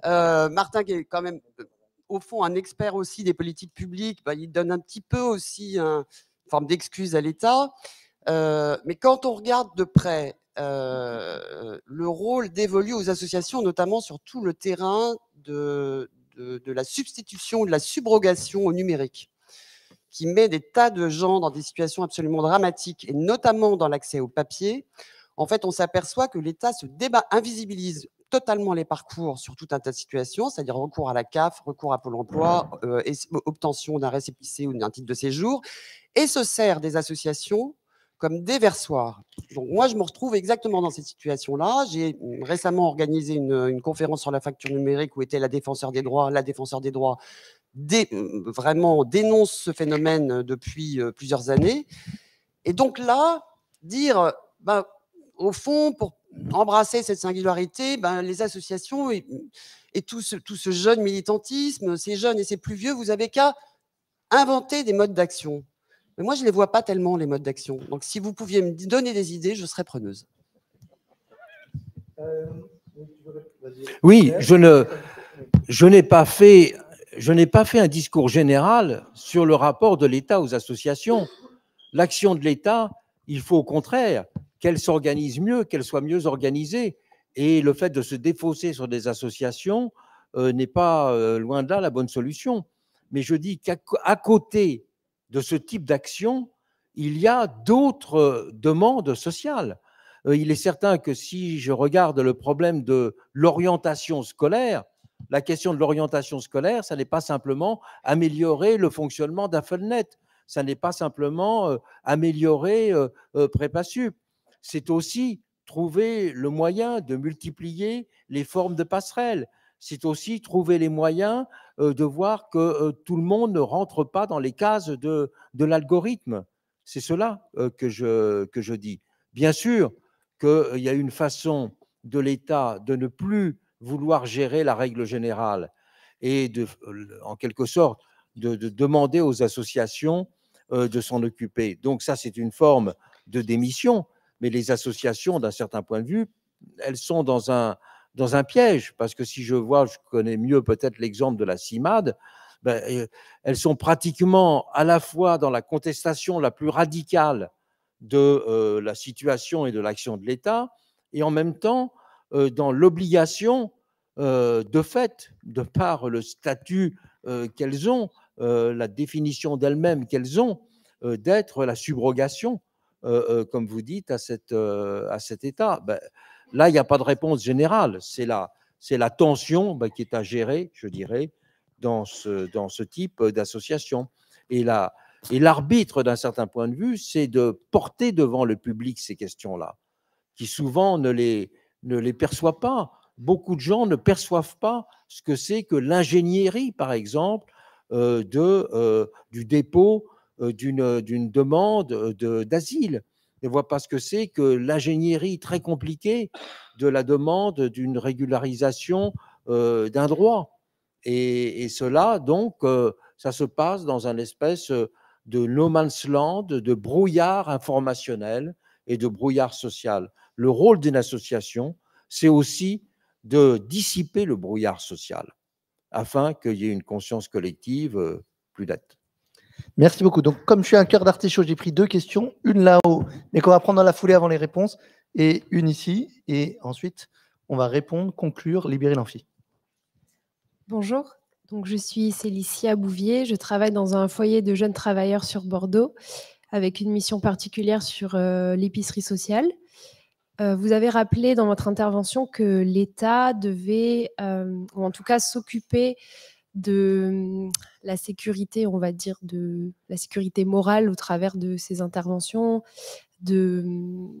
Euh, Martin, qui est quand même, euh, au fond, un expert aussi des politiques publiques, bah, il donne un petit peu aussi une forme d'excuse à l'État. Euh, mais quand on regarde de près euh, le rôle dévolu aux associations, notamment sur tout le terrain de, la substitution, de la subrogation au numérique qui met des tas de gens dans des situations absolument dramatiques, et notamment dans l'accès au papier, en fait, on s'aperçoit que l'État se débat, invisibilise totalement les parcours sur tout un tas de situations, c'est-à-dire recours à la CAF, recours à Pôle emploi, euh, obtention d'un récépissé ou d'un titre de séjour, et se sert des associations comme déversoir. Donc moi, je me retrouve exactement dans cette situation-là. J'ai hum, récemment organisé une, conférence sur la facture numérique où était la défenseur des droits. La défenseur des droits hum, vraiment dénonce ce phénomène euh, depuis euh, plusieurs années. Et donc là, dire, ben, au fond, pour embrasser cette singularité, ben, les associations hum, et, tout, ce, tout ce jeune militantisme, ces jeunes et ces plus vieux, vous avez qu'à inventer des modes d'action. Mais moi, je ne les vois pas tellement, les modes d'action. Donc, si vous pouviez me donner des idées, je serais preneuse. Oui, euh, je ne, je n'ai pas fait, je n'ai pas fait un discours général sur le rapport de l'État aux associations. L'action de l'État, il faut au contraire qu'elle s'organise mieux, qu'elle soit mieux organisée. Et le fait de se défausser sur des associations euh, n'est pas euh, loin de là la bonne solution. Mais je dis qu'à côté de ce type d'action, il y a d'autres euh, demandes sociales. Euh, il est certain que si je regarde le problème de l'orientation scolaire, la question de l'orientation scolaire, ça n'est pas simplement améliorer le fonctionnement d'un ça n'est pas simplement euh, améliorer PrépaSup, c'est aussi trouver le moyen de multiplier les formes de passerelles, c'est aussi trouver les moyens euh, de voir que euh, tout le monde ne rentre pas dans les cases de, l'algorithme. C'est cela euh, que, je, que je dis. Bien sûr qu'il y a une façon de l'État de ne plus vouloir gérer la règle générale et de, en quelque sorte de demander aux associations de s'en occuper. Donc ça, c'est une forme de démission, mais les associations, d'un certain point de vue, elles sont dans un, dans un piège, parce que si je vois, je connais mieux peut-être l'exemple de la CIMAD, ben, euh, elles sont pratiquement à la fois dans la contestation la plus radicale de euh, la situation et de l'action de l'État, et en même temps euh, dans l'obligation de fait, de par le statut qu'elles ont, la définition d'elles-mêmes qu'elles ont, d'être la subrogation, comme vous dites, à, cette, à cet État. Ben, Là, il n'y a pas de réponse générale. C'est la, tension bah, qui est à gérer, je dirais, dans ce, type d'association. Et l'arbitre, d'un certain point de vue, c'est de porter devant le public ces questions-là, qui souvent ne les, ne perçoit pas. Beaucoup de gens ne perçoivent pas ce que c'est que l'ingénierie, par exemple, euh, euh, du dépôt euh, d'une, demande d'asile ne voit pas ce que c'est que l'ingénierie très compliquée de la demande d'une régularisation euh, d'un droit. Et, cela, donc, euh, ça se passe dans un espèce euh, de no man's land, de brouillard informationnel et de brouillard social. Le rôle d'une association, c'est aussi de dissiper le brouillard social afin qu'il y ait une conscience collective plus nette. Merci beaucoup. Donc, comme je suis un cœur d'artichaut, j'ai pris deux questions, une là-haut, mais qu'on va prendre dans la foulée avant les réponses, et une ici. Et ensuite, on va répondre, conclure, libérer l'amphi. Bonjour. Donc, je suis Célicia Bouvier. Je travaille dans un foyer de jeunes travailleurs sur Bordeaux, avec une mission particulière sur euh, l'épicerie sociale. Euh, vous avez rappelé dans votre intervention que l'État devait, euh, ou en tout cas s'occuper de hum, la sécurité, on va dire, de la sécurité morale au travers de ces interventions, de, hum,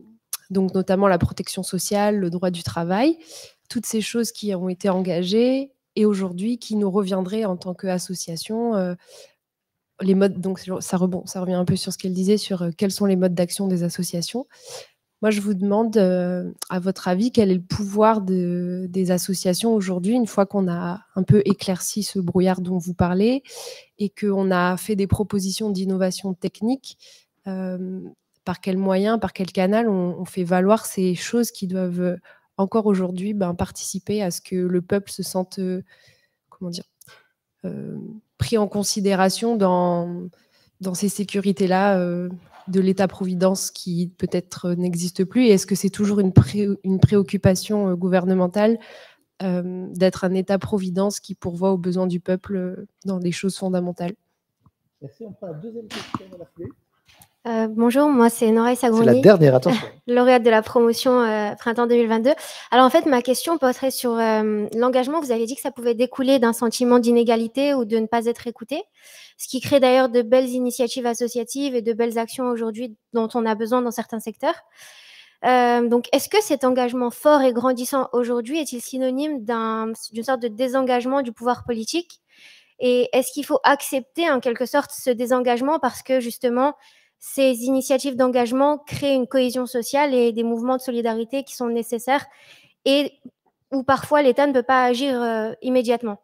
donc notamment la protection sociale, le droit du travail, toutes ces choses qui ont été engagées et aujourd'hui qui nous reviendraient en tant qu'association. Euh, les modes, donc ça, rebond, ça revient un peu sur ce qu'elle disait sur euh, quels sont les modes d'action des associations. Moi, je vous demande, euh, à votre avis, quel est le pouvoir des associations aujourd'hui, une fois qu'on a un peu éclairci ce brouillard dont vous parlez et qu'on a fait des propositions d'innovation technique euh, Par quels moyens, par quel canal on, fait valoir ces choses qui doivent encore aujourd'hui ben, participer à ce que le peuple se sente, euh, comment dire, pris en considération dans ces sécurités-là de l'État-providence qui peut-être euh, n'existe plus Et est-ce que c'est toujours une, une préoccupation euh, gouvernementale euh, d'être un État-providence qui pourvoit aux besoins du peuple dans des choses fondamentales Merci. On prend la deuxième question la euh, bonjour, moi c'est Noraï Sagouni, la dernière, lauréate de la promotion euh, printemps 2022. Alors en fait, ma question porterait sur euh, l'engagement. Vous avez dit que ça pouvait découler d'un sentiment d'inégalité ou de ne pas être écouté, ce qui crée d'ailleurs de belles initiatives associatives et de belles actions aujourd'hui dont on a besoin dans certains secteurs. donc, est-ce que cet engagement fort et grandissant aujourd'hui est-il synonyme d'une sorte de désengagement du pouvoir politique Et est-ce qu'il faut accepter en quelque sorte ce désengagement parce que justement, ces initiatives d'engagement créent une cohésion sociale et des mouvements de solidarité qui sont nécessaires et où parfois l'État ne peut pas agir euh, immédiatement.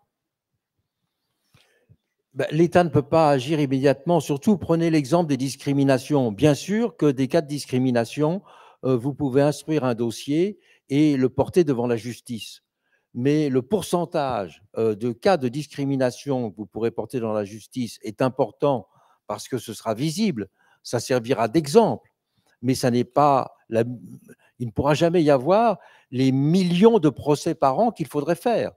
Bah, L'État ne peut pas agir immédiatement. Surtout, prenez l'exemple des discriminations. Bien sûr que des cas de discrimination, euh, vous pouvez instruire un dossier et le porter devant la justice. Mais le pourcentage euh, de cas de discrimination que vous pourrez porter devant la justice est important parce que ce sera visible ça servira d'exemple, mais ça n'est pas il ne pourra jamais y avoir les millions de procès par an qu'il faudrait faire.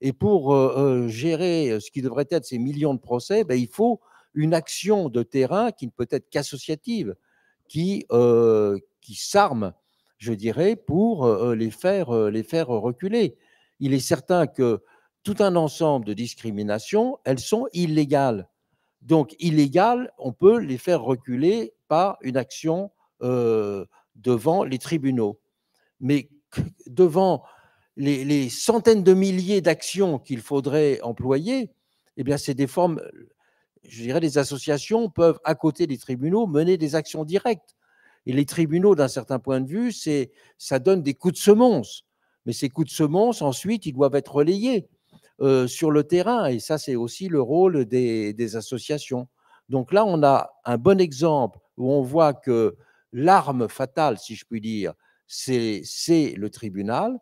Et pour euh, euh, gérer euh, ce qui devrait être ces millions de procès, ben, il faut une action de terrain qui ne peut être qu'associative, qui, qui s'arme, je dirais, pour les, faire, les faire reculer. Il est certain que tout un ensemble de discriminations, elles sont illégales donc illégales, on peut les faire reculer par une action euh, devant les tribunaux. Mais devant les, centaines de milliers d'actions qu'il faudrait employer, eh bien, c'est des formes, je dirais, les associations peuvent, à côté des tribunaux, mener des actions directes. Et les tribunaux, d'un certain point de vue, c'est, ça donne des coups de semonce. Mais ces coups de semonce, ensuite, ils doivent être relayés. Euh, sur le terrain. Et ça, c'est aussi le rôle des, associations. Donc là, on a un bon exemple où on voit que l'arme fatale, si je puis dire, c'est le tribunal,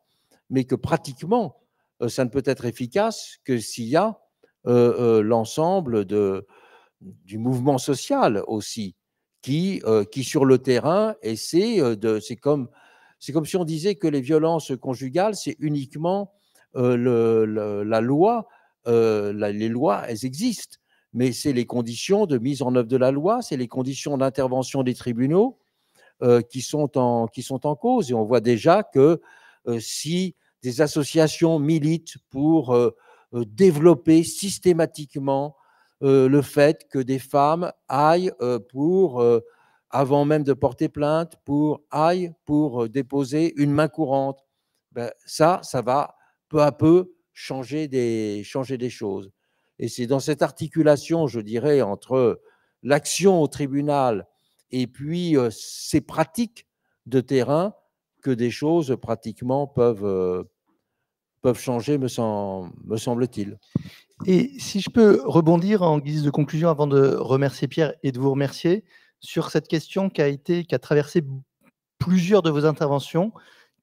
mais que pratiquement, euh, ça ne peut être efficace que s'il y a euh, l'ensemble du mouvement social aussi, qui, qui sur le terrain essaie de. C'est comme, comme si on disait que les violences conjugales, c'est uniquement euh, le, la loi, euh, les lois, elles existent, mais c'est les conditions de mise en œuvre de la loi, c'est les conditions d'intervention des tribunaux euh, qui, sont en, qui sont en cause. Et on voit déjà que si des associations militent pour développer systématiquement le fait que des femmes aillent pour avant même de porter plainte pour aille pour déposer une main courante. Ben, ça, ça va peu à peu changer des, changer des choses. Et c'est dans cette articulation, je dirais, entre l'action au tribunal et puis euh, ces pratiques de terrain que des choses pratiquement peuvent, euh, peuvent changer, me, semble-t-il. Et si je peux rebondir en guise de conclusion avant de remercier Pierre et de vous remercier sur cette question qui a été qui a traversé plusieurs de vos interventions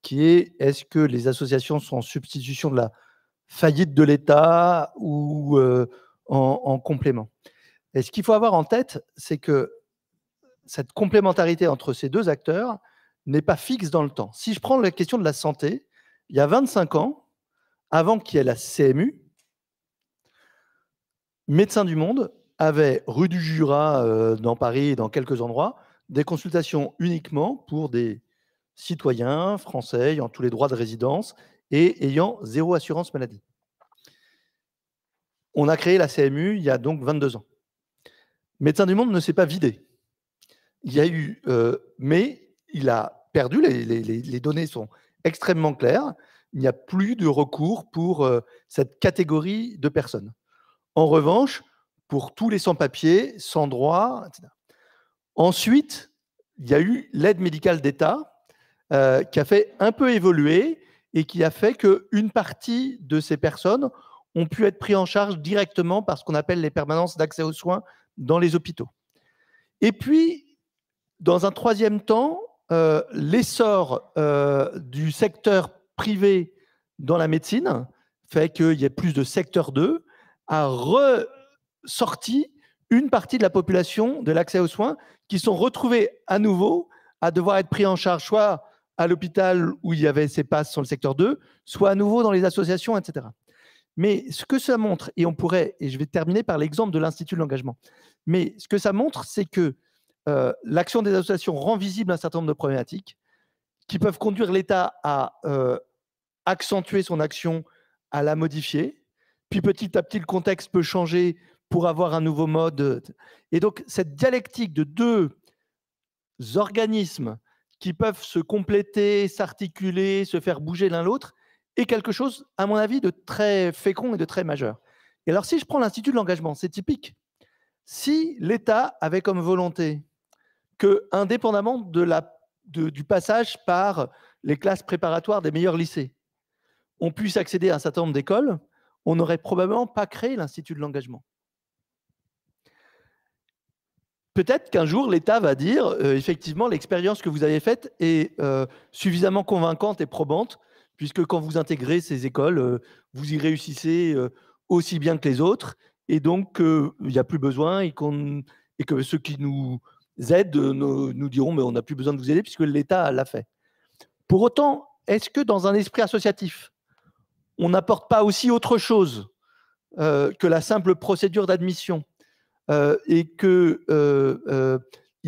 qui est est-ce que les associations sont en substitution de la faillite de l'État ou euh, en, complément Et ce qu'il faut avoir en tête, c'est que cette complémentarité entre ces deux acteurs n'est pas fixe dans le temps. Si je prends la question de la santé, il y a 25 ans, avant qu'il y ait la CMU, Médecins du Monde avait, rue du Jura, euh, dans Paris et dans quelques endroits, des consultations uniquement pour des citoyens, français, ayant tous les droits de résidence et ayant zéro assurance maladie. On a créé la CMU il y a donc 22 ans. Médecin du Monde ne s'est pas vidé. Il y a eu, euh, mais il a perdu, les, données sont extrêmement claires, il n'y a plus de recours pour euh, cette catégorie de personnes. En revanche, pour tous les sans-papiers, sans droit, etc. Ensuite, il y a eu l'aide médicale d'État euh, qui a fait un peu évoluer et qui a fait qu'une partie de ces personnes ont pu être prises en charge directement par ce qu'on appelle les permanences d'accès aux soins dans les hôpitaux. Et puis, dans un troisième temps, euh, l'essor euh, du secteur privé dans la médecine fait qu'il y a plus de secteur 2 a ressorti une partie de la population de l'accès aux soins qui sont retrouvés à nouveau à devoir être pris en charge soit à l'hôpital où il y avait ses passes sur le secteur 2, soit à nouveau dans les associations, etc. Mais ce que ça montre, et on pourrait, et je vais terminer par l'exemple de l'Institut de l'engagement, mais ce que ça montre, c'est que euh, l'action des associations rend visible un certain nombre de problématiques qui peuvent conduire l'État à euh, accentuer son action, à la modifier, puis petit à petit le contexte peut changer pour avoir un nouveau mode. Et donc cette dialectique de deux organismes qui peuvent se compléter, s'articuler, se faire bouger l'un l'autre, est quelque chose, à mon avis, de très fécond et de très majeur. Et alors, si je prends l'Institut de l'engagement, c'est typique. Si l'État avait comme volonté que, indépendamment de la, du passage par les classes préparatoires des meilleurs lycées, on puisse accéder à un certain nombre d'écoles, on n'aurait probablement pas créé l'Institut de l'engagement peut-être qu'un jour, l'État va dire, euh, effectivement, l'expérience que vous avez faite est euh, suffisamment convaincante et probante, puisque quand vous intégrez ces écoles, euh, vous y réussissez aussi bien que les autres, et donc il n'y a plus besoin, et, et, que ceux qui nous aident nous, nous diront, mais on n'a plus besoin de vous aider, puisque l'État l'a fait. Pour autant, est-ce que dans un esprit associatif, on n'apporte pas aussi autre chose que la simple procédure d'admission euh, et que euh, euh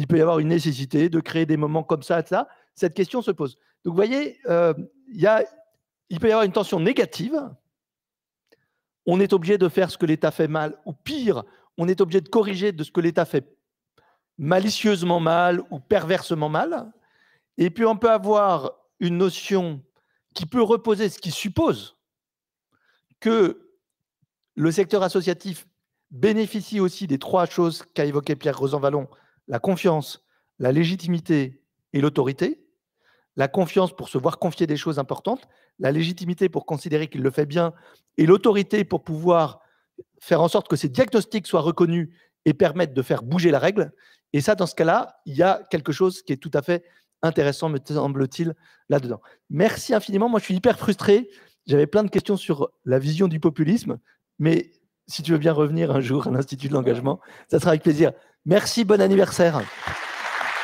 peut y avoir une nécessité de créer des moments comme ça, ça cette question se pose. Donc vous voyez, euh, il peut y avoir une tension négative. On est obligé de faire ce que l'État fait mal, ou pire, on est obligé de corriger de ce que l'État fait malicieusement mal ou perversement mal. Et puis on peut avoir une notion qui peut reposer, ce qui suppose que le secteur associatif bénéficie aussi des trois choses qu'a évoquées Pierre Rosanvallon, la confiance, la légitimité et l'autorité. La confiance pour se voir confier des choses importantes, la légitimité pour considérer qu'il le fait bien et l'autorité pour pouvoir faire en sorte que ces diagnostics soient reconnus et permettent de faire bouger la règle. Et ça, dans ce cas-là, il y a quelque chose qui est tout à fait intéressant, me semble-t-il, là-dedans. Merci infiniment. Moi, je suis hyper frustré. J'avais plein de questions sur la vision du populisme, mais si tu veux bien revenir un jour à l'Institut de l'engagement, ça sera avec plaisir. Merci, bon anniversaire.